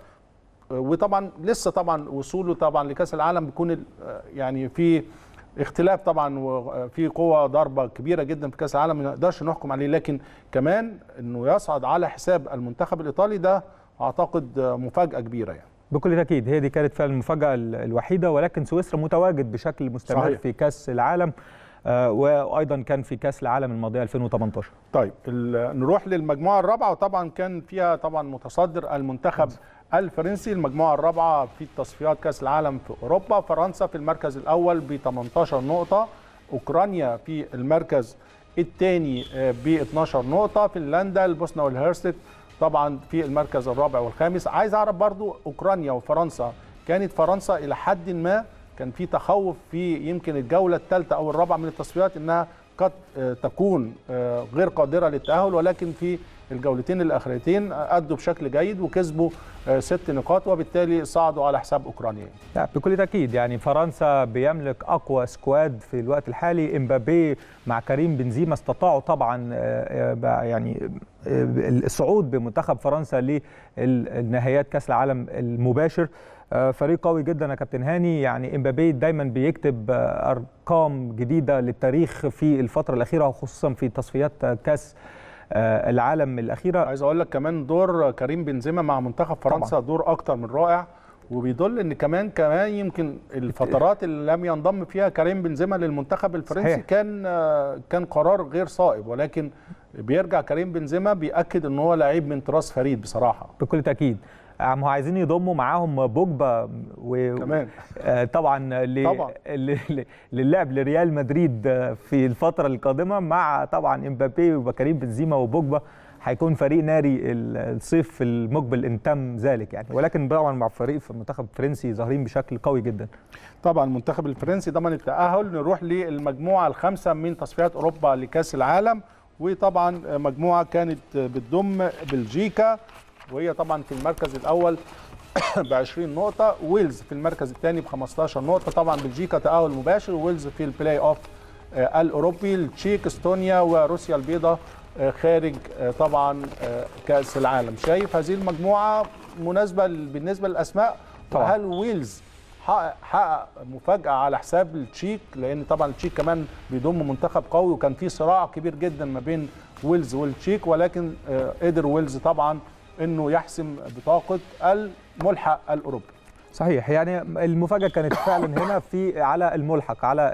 آه، وطبعا لسه طبعا وصوله طبعا لكاس العالم بيكون آه، يعني في اختلاف طبعا وفي قوه ضربه كبيره جدا في كاس العالم ما نقدرش نحكم عليه لكن كمان انه يصعد على حساب المنتخب الايطالي ده اعتقد مفاجاه كبيره يعني بكل تاكيد هي دي كانت فعلا المفاجاه الوحيده ولكن سويسرا متواجد بشكل مستمر صحيح. في كاس العالم آه، وايضا كان في كاس العالم الماضيه 2018 طيب نروح للمجموعه الرابعه وطبعا كان فيها طبعا متصدر المنتخب الفرنسي المجموعة الرابعة في تصفيات كأس العالم في أوروبا فرنسا في المركز الأول ب 18 نقطة أوكرانيا في المركز الثاني آه، ب 12 نقطة فنلندا البوسنة والهرسك طبعا في المركز الرابع والخامس عايز أعرف برضو أوكرانيا وفرنسا كانت فرنسا إلى حد ما كان في تخوف في يمكن الجولة الثالثة أو الرابعة من التصفيات إنها قد آه، تكون آه، غير قادرة للتأهل ولكن في الجولتين الاخرتين ادوا بشكل جيد وكسبوا آه، ست نقاط وبالتالي صعدوا على حساب اوكرانيا. لا بكل تاكيد يعني فرنسا بيملك اقوى سكواد في الوقت الحالي امبابي مع كريم بنزيما استطاعوا طبعا آه، آه، يعني الصعود بمنتخب فرنسا للنهائيات كاس العالم المباشر فريق قوي جدا يا كابتن هاني يعني امبابي دايما بيكتب ارقام جديده للتاريخ في الفتره الاخيره وخصوصا في تصفيات كاس آه، العالم الاخيره عايز اقول لك كمان دور كريم بنزيما مع منتخب فرنسا طبعا. دور اكتر من رائع وبيدل ان كمان كمان يمكن الفترات اللي لم ينضم فيها كريم بنزيما للمنتخب الفرنسي صحيح. كان آه، كان قرار غير صائب ولكن بيرجع كريم بنزيما بيأكد ان هو لعيب من طراز فريد بصراحه بكل تاكيد هم عايزين يضموا معاهم بوجبا و... كمان آه، طبعا, ل... طبعا. ل... للعب لريال مدريد آه، في الفتره القادمه مع طبعا امبابي وكريم بنزيما وبوجبا هيكون فريق ناري الصيف المقبل ان تم ذلك يعني ولكن طبعا مع فريق في المنتخب الفرنسي ظاهرين بشكل قوي جدا طبعا المنتخب الفرنسي ضمن التاهل نروح للمجموعه الخامسه من تصفيات اوروبا لكاس العالم وطبعا مجموعه كانت بتضم بلجيكا وهي طبعا في المركز الاول <coughs> ب 20 نقطة ويلز في المركز الثاني ب 15 نقطة طبعا بلجيكا تأهل مباشر ويلز في البلاي اوف آه، الأوروبي التشيك استونيا وروسيا البيضاء آه، خارج آه، طبعا كأس العالم شايف هذه المجموعة مناسبة بالنسبة للأسماء طبعا. هل ويلز حقق, حقق مفاجأة على حساب التشيك لأن طبعا التشيك كمان بيضم منتخب قوي وكان في صراع كبير جدا ما بين ويلز والتشيك ولكن قدر ويلز طبعا انه يحسم بطاقه الملحق الاوروبي صحيح يعني المفاجاه كانت فعلا هنا في على الملحق على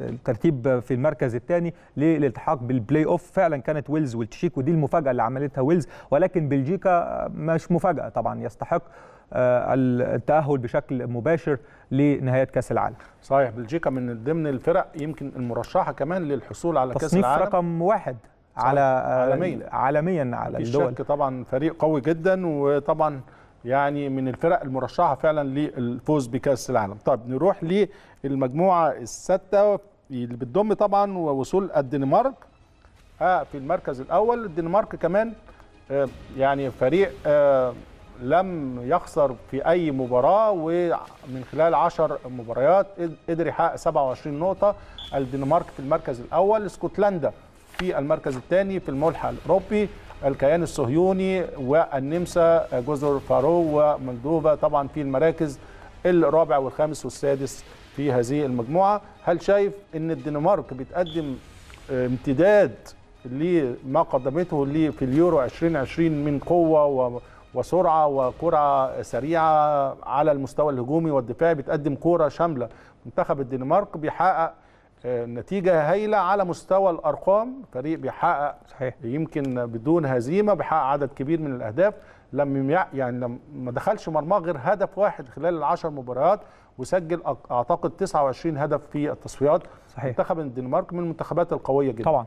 الترتيب في المركز الثاني للالتحاق بالبلاي اوف فعلا كانت ويلز والتشيك ودي المفاجاه اللي عملتها ويلز ولكن بلجيكا مش مفاجاه طبعا يستحق آه، التاهل بشكل مباشر لنهايات كاس العالم صحيح بلجيكا من ضمن الفرق يمكن المرشحه كمان للحصول على كاس العالم تصنيف رقم واحد على عالميا عالميا على الدول شك طبعا فريق قوي جدا وطبعا يعني من الفرق المرشحه فعلا للفوز بكاس العالم طب نروح للمجموعه السادسه اللي بتضم طبعا ووصول الدنمارك آه في المركز الاول الدنمارك كمان آه يعني فريق آه لم يخسر في اي مباراه ومن خلال 10 مباريات قدر يحقق 27 نقطه الدنمارك في المركز الاول اسكتلندا في المركز الثاني في الملحى الاوروبي الكيان الصهيوني والنمسا جزر فارو ومولدوفا طبعا في المراكز الرابع والخامس والسادس في هذه المجموعه هل شايف ان الدنمارك بتقدم امتداد لما قدمته ليه في اليورو 2020 من قوه وسرعه وكرة سريعه على المستوى الهجومي والدفاعي بتقدم كوره شامله منتخب الدنمارك بيحقق آه، نتيجه هايله على مستوى الارقام فريق بيحقق صحيح. يمكن بدون هزيمه بيحقق عدد كبير من الاهداف لم يعني لم ما دخلش مرماه غير هدف واحد خلال العشر مباريات وسجل اعتقد 29 هدف في التصفيات صحيح. منتخب الدنمارك من المنتخبات القويه جدا طبعا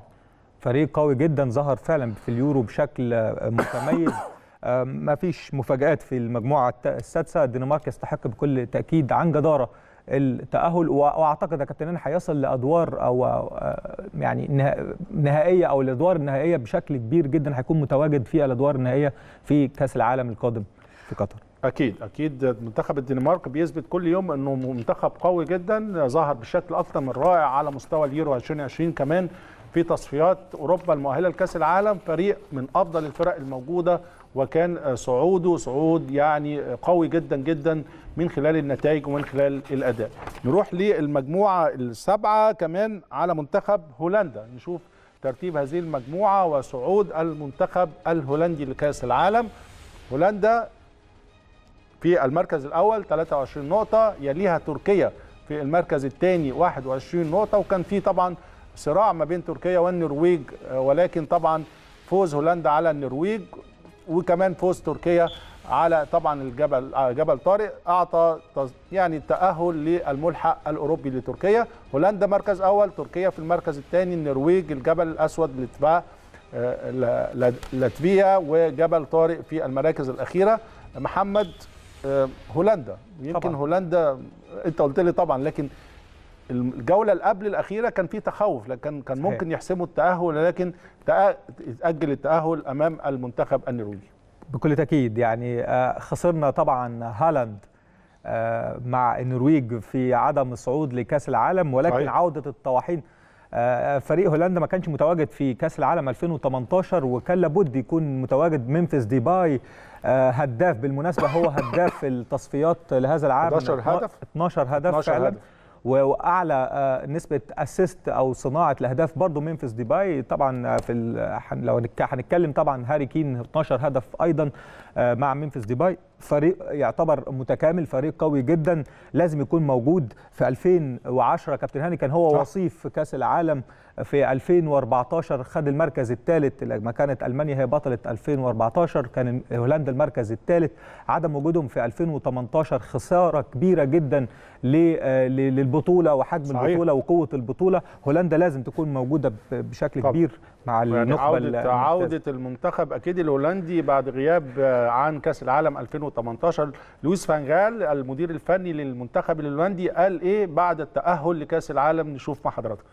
فريق قوي جدا ظهر فعلا في اليورو بشكل آه، متميز <coughs> آه، ما فيش مفاجآت في المجموعة السادسة الدنمارك يستحق بكل تأكيد عن جدارة التاهل واعتقد يا كابتن هيصل لادوار او آه، يعني نهائيه او الادوار النهائيه بشكل كبير جدا هيكون متواجد في الادوار النهائيه في كاس العالم القادم في قطر اكيد اكيد منتخب الدنمارك بيثبت كل يوم انه منتخب قوي جدا ظهر بشكل اكثر من رائع على مستوى اليورو 2020 كمان في تصفيات اوروبا المؤهله لكاس العالم فريق من افضل الفرق الموجوده وكان صعوده صعود يعني قوي جدا جدا من خلال النتائج ومن خلال الاداء نروح للمجموعه السابعه كمان على منتخب هولندا نشوف ترتيب هذه المجموعه وصعود المنتخب الهولندي لكاس العالم هولندا في المركز الاول 23 نقطه يليها تركيا في المركز الثاني 21 نقطه وكان في طبعا صراع ما بين تركيا والنرويج ولكن طبعا فوز هولندا على النرويج وكمان فوز تركيا على طبعا الجبل جبل طارق اعطى يعني التاهل للملحق الاوروبي لتركيا هولندا مركز اول تركيا في المركز الثاني النرويج الجبل الاسود لتبا لاتفيا وجبل طارق في المراكز الاخيره محمد آه، هولندا يمكن طبعًا. هولندا انت قلت لي طبعا لكن الجوله اللي قبل الاخيره كان في تخوف لكن كان ممكن يحسموا التاهل لكن تاجل التاهل امام المنتخب النرويجي بكل تاكيد يعني آه، خسرنا طبعا هالاند آه، مع النرويج في عدم الصعود لكاس العالم ولكن صحيح. عوده الطواحين آه، فريق هولندا ما كانش متواجد في كاس العالم 2018 وكان لابد يكون متواجد ممفيس ديباي هداف بالمناسبه هو هداف <coughs> التصفيات لهذا العام 12 هدف 12 هدف 12 فعلا هدف. واعلى آه، نسبه اسيست او صناعه الاهداف برضه ممفيس ديباي طبعا آه، في آه، لو هنتكلم طبعا هاري كين 12 هدف ايضا آه، مع ممفيس ديباي فريق يعتبر متكامل فريق قوي جدا لازم يكون موجود في 2010 كابتن هاني كان هو وصيف في كاس العالم في 2014 خد المركز الثالث لما كانت المانيا هي بطله 2014 كان هولندا المركز الثالث عدم وجودهم في 2018 خساره كبيره جدا آه، للبطوله وحجم صحيح. البطوله وقوه البطوله هولندا لازم تكون موجوده بشكل طبعا. كبير مع يعني عودة, عودة المنتخب أكيد الهولندي بعد غياب آه، عن كأس العالم 2018 لويس فانغال المدير الفني للمنتخب الهولندي قال إيه بعد التأهل لكأس العالم نشوف مع حضرتك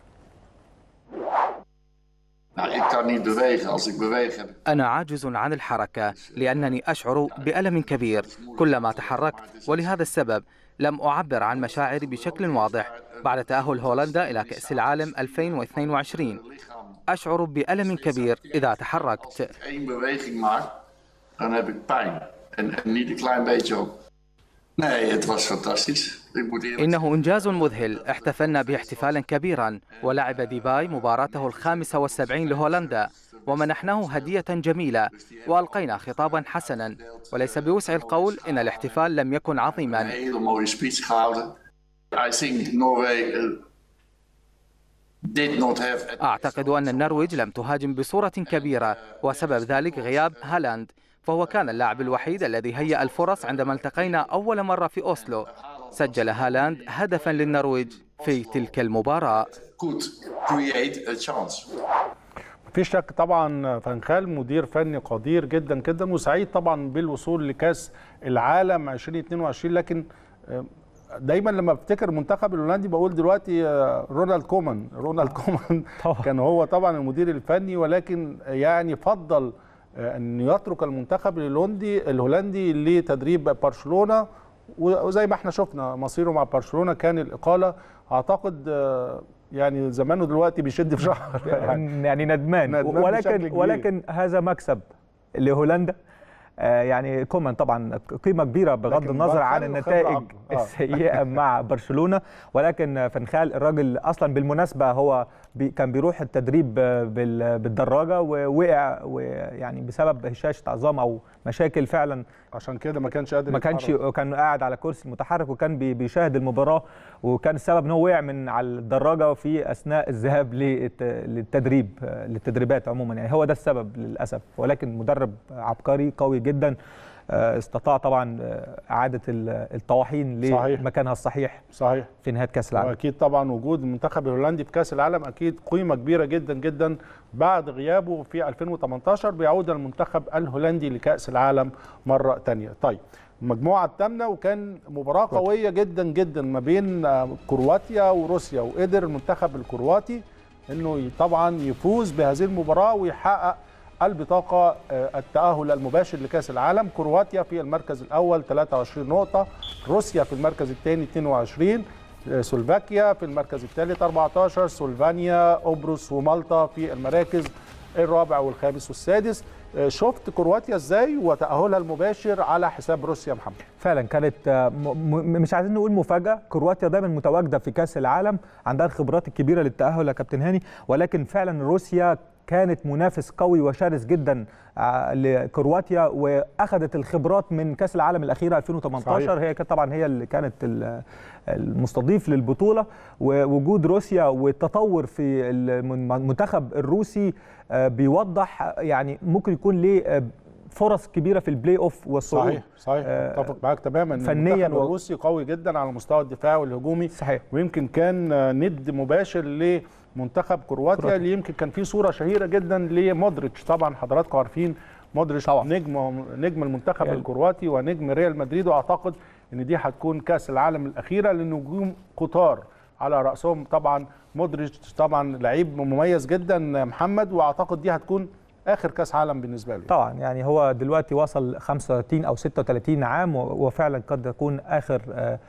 أنا عاجز عن الحركة لأنني أشعر بألم كبير كلما تحركت ولهذا السبب لم أعبر عن مشاعري بشكل واضح بعد تأهل هولندا إلى كأس العالم 2022 أشعر بألم كبير إذا تحركت إنه إنجاز مذهل احتفلنا به احتفالا كبيرا ولعب ديباي مباراته الخامسة والسبعين لهولندا ومنحناه هدية جميلة وألقينا خطابا حسنا وليس بوسع القول إن الاحتفال لم يكن عظيما أعتقد أن النرويج لم تهاجم بصورة كبيرة وسبب ذلك غياب هالاند فهو كان اللاعب الوحيد الذي هيأ الفرص عندما التقينا أول مرة في أوسلو سجل هالاند هدفا للنرويج في تلك المباراة في شك طبعا فانخال مدير فني قدير جدا جدا وسعيد طبعا بالوصول لكاس العالم 2022 لكن دايما لما افتكر المنتخب الهولندي بقول دلوقتي آه، رونالد كومان <laughs> رونالد كومان كان هو طبعا المدير الفني ولكن يعني فضل آه، ان يترك المنتخب الهولندي الهولندي لتدريب برشلونه وزي ما احنا شفنا مصيره مع برشلونه كان الاقاله اعتقد آه، يعني زمانه دلوقتي بيشد في شعره يعني, <laughs> يعني ندمان, ندمان ولكن ولكن هذا مكسب لهولندا آه، يعني كومان طبعا قيمه كبيره بغض النظر عن النتائج آه. السيئه مع برشلونه ولكن فنخال الراجل اصلا بالمناسبه هو كان بيروح التدريب بالدراجه ووقع ويعني بسبب هشاشه عظام او مشاكل فعلا عشان كده ما كانش قادر ما كانش كان قاعد على كرسي متحرك وكان بيشاهد المباراه وكان السبب ان هو وقع من على الدراجه في اثناء الذهاب للتدريب للتدريبات عموما يعني هو ده السبب للاسف ولكن مدرب عبقري قوي جدا آه، استطاع طبعا آه، اعاده الطواحين لمكانها الصحيح صحيح في نهايه كاس العالم اكيد طبعا وجود المنتخب الهولندي في كاس العالم اكيد قيمه كبيره جدا جدا بعد غيابه في 2018 بيعود المنتخب الهولندي لكاس العالم مره ثانيه طيب المجموعه الثامنه وكان مباراه قويه جدا جدا ما بين آه، كرواتيا وروسيا وقدر المنتخب الكرواتي انه طبعا يفوز بهذه المباراه ويحقق البطاقة آه، التأهل المباشر لكأس العالم كرواتيا في المركز الأول 23 نقطة روسيا في المركز الثاني 22 آه، سلوفاكيا في المركز الثالث 14 سلفانيا قبرص ومالطا في المراكز الرابع والخامس والسادس آه، شفت كرواتيا ازاي وتاهلها المباشر على حساب روسيا محمد فعلا كانت مش عايزين نقول مفاجاه كرواتيا دايما متواجده في كاس العالم عندها الخبرات الكبيره للتاهل يا كابتن هاني ولكن فعلا روسيا كانت منافس قوي وشرس جدا آه، لكرواتيا واخذت الخبرات من كاس العالم الاخيره 2018 صحيح. هي كانت طبعا هي اللي كانت المستضيف للبطوله ووجود روسيا والتطور في المنتخب الروسي آه، بيوضح يعني ممكن يكون ليه آه، فرص كبيره في البلاي اوف والصعود صحيح صحيح اتفق معاك تماما فنيا الروسي قوي جدا على المستوى الدفاعي والهجومي صحيح ويمكن كان ند مباشر ل منتخب كرواتيا اللي يمكن كان في صوره شهيره جدا لمودريتش طبعا حضراتكم عارفين مودريتش طبعا نجم نجم المنتخب يعني. الكرواتي ونجم ريال مدريد واعتقد ان دي هتكون كاس العالم الاخيره لنجوم قطار على راسهم طبعا مودريتش طبعا لعيب مميز جدا محمد واعتقد دي هتكون اخر كاس عالم بالنسبه له طبعا يعني هو دلوقتي وصل 35 او 36 عام وفعلا قد تكون اخر آه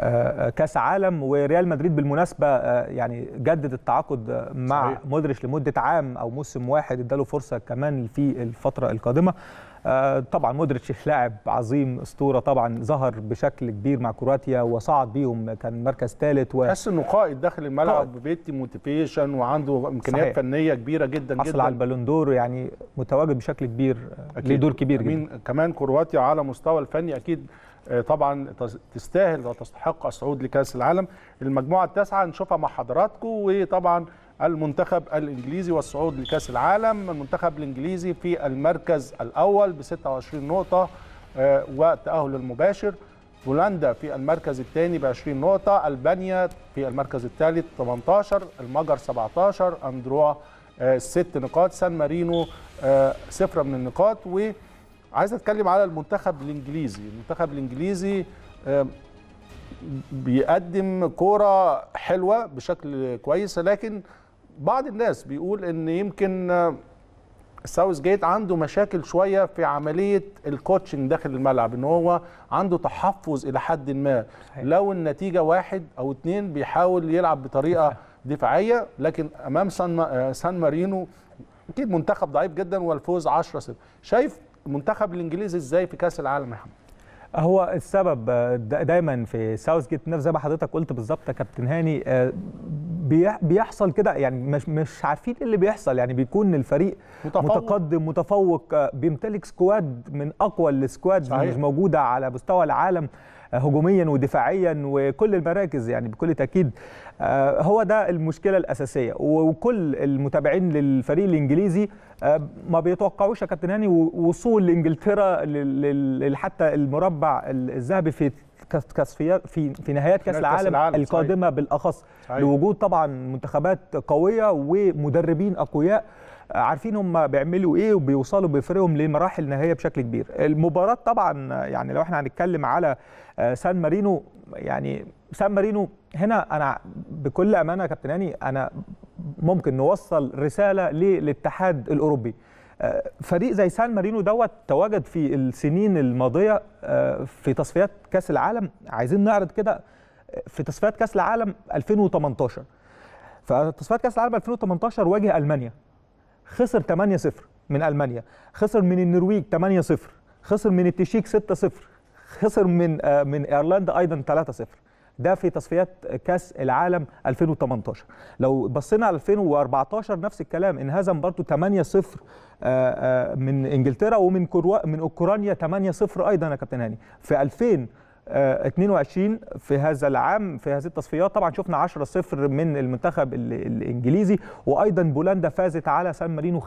آه، كاس عالم وريال مدريد بالمناسبه آه، يعني جدد التعاقد مع مودريتش لمده عام او موسم واحد اداله فرصه كمان في الفتره القادمه آه، طبعا مودريتش لاعب عظيم اسطوره طبعا ظهر بشكل كبير مع كرواتيا وصعد بيهم كان مركز ثالث و... تحس انه قائد داخل الملعب بيتي موتيفيشن وعنده امكانيات صحيح. فنيه كبيره جدا حصل جدا على البالوندور يعني متواجد بشكل كبير ليه دور كبير جدا كمان كرواتيا على مستوى الفني اكيد آه، طبعا تستاهل وتستحق الصعود لكاس العالم المجموعه التاسعه نشوفها مع حضراتكم وطبعا المنتخب الانجليزي والصعود لكاس العالم المنتخب الانجليزي في المركز الاول ب 26 نقطه آه، والتاهل المباشر بولندا في المركز الثاني ب 20 نقطه البانيا في المركز الثالث 18 المجر 17 اندروا 6 نقاط سان مارينو آه، صفر من النقاط و عايز اتكلم على المنتخب الانجليزي المنتخب الانجليزي بيقدم كوره حلوه بشكل كويس لكن بعض الناس بيقول ان يمكن ساوث جيت عنده مشاكل شويه في عمليه الكوتشنج داخل الملعب ان هو عنده تحفظ الى حد ما لو النتيجه واحد او اتنين بيحاول يلعب بطريقه دفاعيه لكن امام سان آه، سان مارينو اكيد منتخب ضعيف جدا والفوز 10 0 شايف المنتخب الانجليزي ازاي في كاس العالم يا محمد هو السبب آه، دايما في ساوث جيت نفس زي ما حضرتك قلت بالظبط يا كابتن هاني آه، بيحصل كده يعني مش مش عارفين ايه اللي بيحصل يعني بيكون الفريق متفوق. متقدم متفوق آه، بيمتلك سكواد من اقوى السكواد اللي مش موجوده على مستوى العالم هجوميا ودفاعيا وكل المراكز يعني بكل تاكيد آه، هو ده المشكله الاساسيه وكل المتابعين للفريق الانجليزي آه، ما بيتوقعوش يا كابتن هاني وصول انجلترا حتى المربع الذهبي في في في نهايات كاس العالم, العالم القادمه صحيح. بالاخص صحيح. لوجود طبعا منتخبات قويه ومدربين اقوياء عارفين هم بيعملوا ايه وبيوصلوا بفريقهم لمراحل نهائيه بشكل كبير المباراه طبعا يعني لو احنا هنتكلم على آه، سان مارينو يعني سان مارينو هنا انا بكل امانه يا كابتن هاني انا ممكن نوصل رساله للاتحاد الاوروبي آه، فريق زي سان مارينو دوت تواجد في السنين الماضيه آه، في تصفيات كاس العالم عايزين نعرض كده في تصفيات كاس العالم 2018 فتصفيات كاس العالم 2018 واجه المانيا خسر 8-0 من المانيا خسر من النرويج 8-0 خسر من التشيك 6-0 خسر من آه، من ايرلندا ايضا 3-0 ده في تصفيات كاس العالم 2018 لو بصينا على 2014 نفس الكلام انهزم برضو 8-0 آه، آه، من انجلترا ومن من اوكرانيا 8-0 ايضا يا كابتن هاني في 2000 22 آه، في هذا العام في هذه التصفيات طبعا شفنا 10-0 من المنتخب الانجليزي وايضا بولندا فازت على سان مارينو 5-0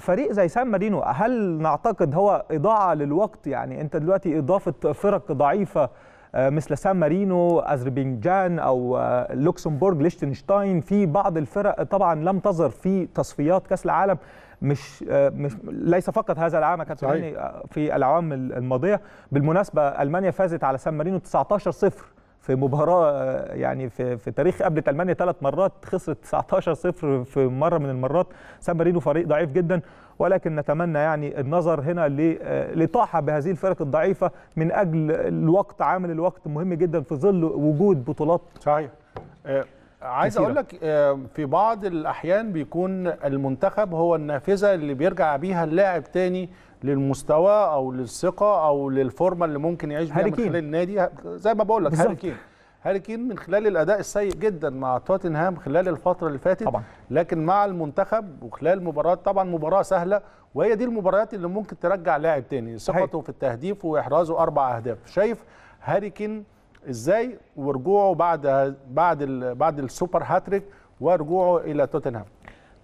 فريق زي سان مارينو هل نعتقد هو اضاعه للوقت يعني انت دلوقتي اضافه فرق ضعيفه آه، مثل سان مارينو اذربيجان او آه، لوكسمبورغ ليشتنشتاين في بعض الفرق طبعا لم تظهر في تصفيات كاس العالم مش آه، مش ليس فقط هذا العام كانت آه، في الاعوام الماضيه بالمناسبه المانيا فازت على سان مارينو 19 0 في مباراه آه، يعني في في تاريخ قابلت المانيا ثلاث مرات خسرت 19 0 في مره من المرات سان مارينو فريق ضعيف جدا ولكن نتمنى يعني النظر هنا لطاحه بهذه الفرق الضعيفه من اجل الوقت عامل الوقت مهم جدا في ظل وجود بطولات صحيح عايز اقول لك في بعض الاحيان بيكون المنتخب هو النافذه اللي بيرجع بيها اللاعب تاني للمستوى او للثقه او للفورمه اللي ممكن يعيش بيها من خلال النادي زي ما بقول لك هاري كين هاري كين من خلال الاداء السيء جدا مع توتنهام خلال الفتره اللي فاتت طبعا. لكن مع المنتخب وخلال مباراه طبعا مباراه سهله وهي دي المباريات اللي ممكن ترجع لاعب تاني ثقته في التهديف واحرازه اربع اهداف شايف هاري كين ازاي ورجوعه بعد بعد بعد السوبر هاتريك ورجوعه الى توتنهام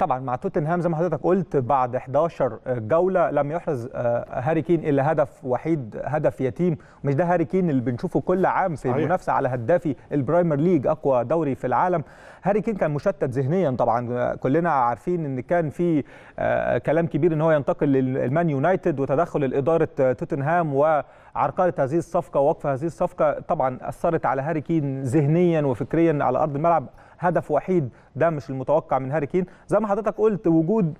طبعا مع توتنهام زي ما حضرتك قلت بعد 11 جوله لم يحرز آه، هاري كين الا هدف وحيد هدف يتيم مش ده هاري كين اللي بنشوفه كل عام في المنافسه على هدافي البرايمر ليج اقوى دوري في العالم هاري كين كان مشتت ذهنيا طبعا آه، كلنا عارفين ان كان في آه، كلام كبير ان هو ينتقل للمان يونايتد وتدخل اداره توتنهام وعرقله هذه الصفقه ووقف هذه الصفقه طبعا اثرت على هاري كين ذهنيا وفكريا على ارض الملعب هدف وحيد ده مش المتوقع من هاري كين زي ما حضرتك قلت وجود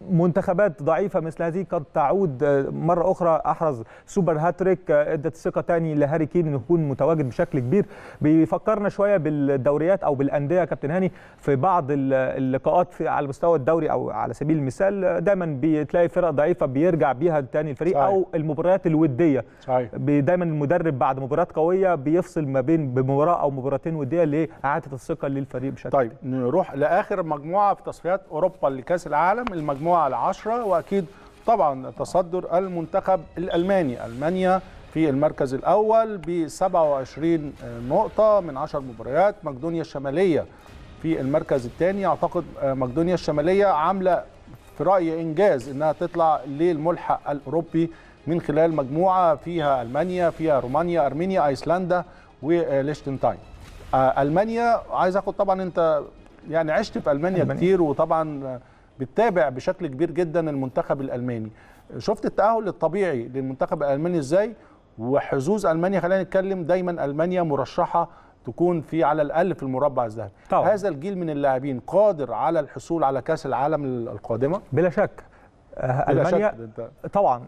منتخبات ضعيفة مثل هذه قد تعود آه، مرة أخرى أحرز سوبر هاتريك آه، ادت ثقة تاني لهاري كين إنه يكون متواجد بشكل كبير بيفكرنا شوية بالدوريات أو بالأندية كابتن هاني في بعض اللقاءات في على مستوى الدوري أو على سبيل المثال آه، دايما بتلاقي فرق ضعيفة بيرجع بيها تاني الفريق صحيح. أو المباريات الودية صحيح. دايما المدرب بعد مباراة قوية بيفصل ما بين بمباراة أو مباراتين ودية لإعادة الثقة للفريق بشكل طيب نروح لآخر مجموعة في تصفيات أوروبا لكأس العالم المجموعة المجموعه العشره واكيد طبعا تصدر المنتخب الالماني المانيا في المركز الاول ب 27 نقطه من 10 مباريات مقدونيا الشماليه في المركز الثاني اعتقد مقدونيا الشماليه عامله في رايي انجاز انها تطلع للملحق الاوروبي من خلال مجموعه فيها المانيا فيها رومانيا ارمينيا ايسلندا وليشتنتاين آه، المانيا عايز اخد طبعا انت يعني عشت في المانيا, ألمانيا. كتير وطبعا بتتابع بشكل كبير جدا المنتخب الالماني شفت التاهل الطبيعي للمنتخب الالماني ازاي وحظوظ المانيا خلينا نتكلم دايما المانيا مرشحه تكون في على الاقل في المربع الذهبي هذا الجيل من اللاعبين قادر على الحصول على كاس العالم القادمه بلا شك آه، المانيا طبعا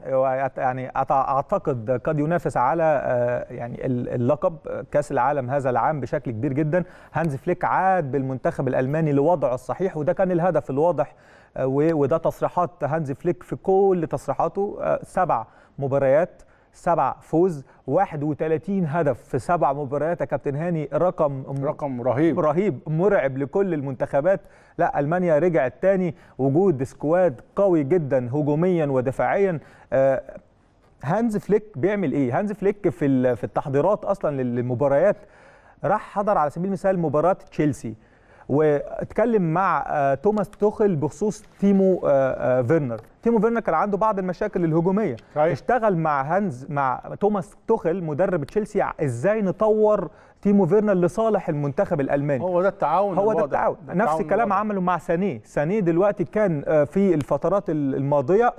يعني اعتقد قد ينافس على آه، يعني اللقب كاس العالم هذا العام بشكل كبير جدا هانز فليك عاد بالمنتخب الالماني لوضعه الصحيح وده كان الهدف الواضح آه، وده تصريحات هانز فليك في كل تصريحاته آه، سبع مباريات سبع فوز 31 هدف في سبع مباريات يا كابتن هاني رقم رقم رهيب رهيب مرعب لكل المنتخبات لا المانيا رجعت تاني وجود سكواد قوي جدا هجوميا ودفاعيا آه، هانز فليك بيعمل ايه هانز فليك في في التحضيرات اصلا للمباريات راح حضر على سبيل المثال مباراه تشيلسي واتكلم مع آه، توماس توخل بخصوص تيمو آه، آه، فيرنر تيمو فيرنر كان عنده بعض المشاكل الهجوميه صحيح. اشتغل مع هانز مع توماس توخل مدرب تشيلسي ازاي نطور تيمو فيرنر لصالح المنتخب الالماني هو ده التعاون هو ده التعاون ده نفس الكلام عمله مع سانيه سانيه دلوقتي كان في الفترات الماضيه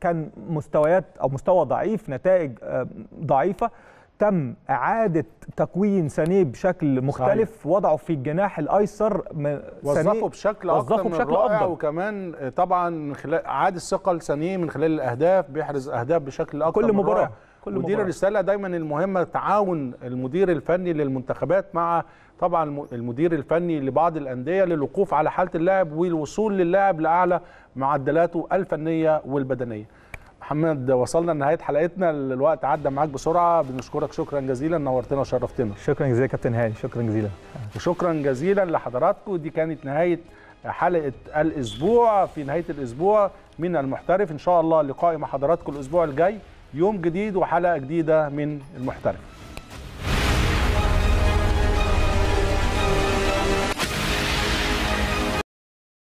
كان مستويات او مستوى ضعيف نتائج ضعيفه تم اعاده تكوين سانيه بشكل مختلف صحيح. وضعه في الجناح الايسر وظفه بشكل وظفه بشكل رائع افضل وكمان طبعا خلال اعاده الثقه لسانيه من خلال الاهداف بيحرز اهداف بشكل اكثر كل مباراه كل مدير مباراة. الرساله دايما المهمه تعاون المدير الفني للمنتخبات مع طبعا المدير الفني لبعض الانديه للوقوف على حاله اللاعب والوصول للاعب لاعلى معدلاته الفنيه والبدنيه محمد وصلنا لنهايه حلقتنا الوقت عدى معاك بسرعه بنشكرك شكرا جزيلا نورتنا وشرفتنا شكرا جزيلا كابتن هاني شكرا جزيلا وشكرا جزيلا لحضراتكم دي كانت نهايه حلقه الاسبوع في نهايه الاسبوع من المحترف ان شاء الله لقائي مع حضراتكم الاسبوع الجاي يوم جديد وحلقه جديده من المحترف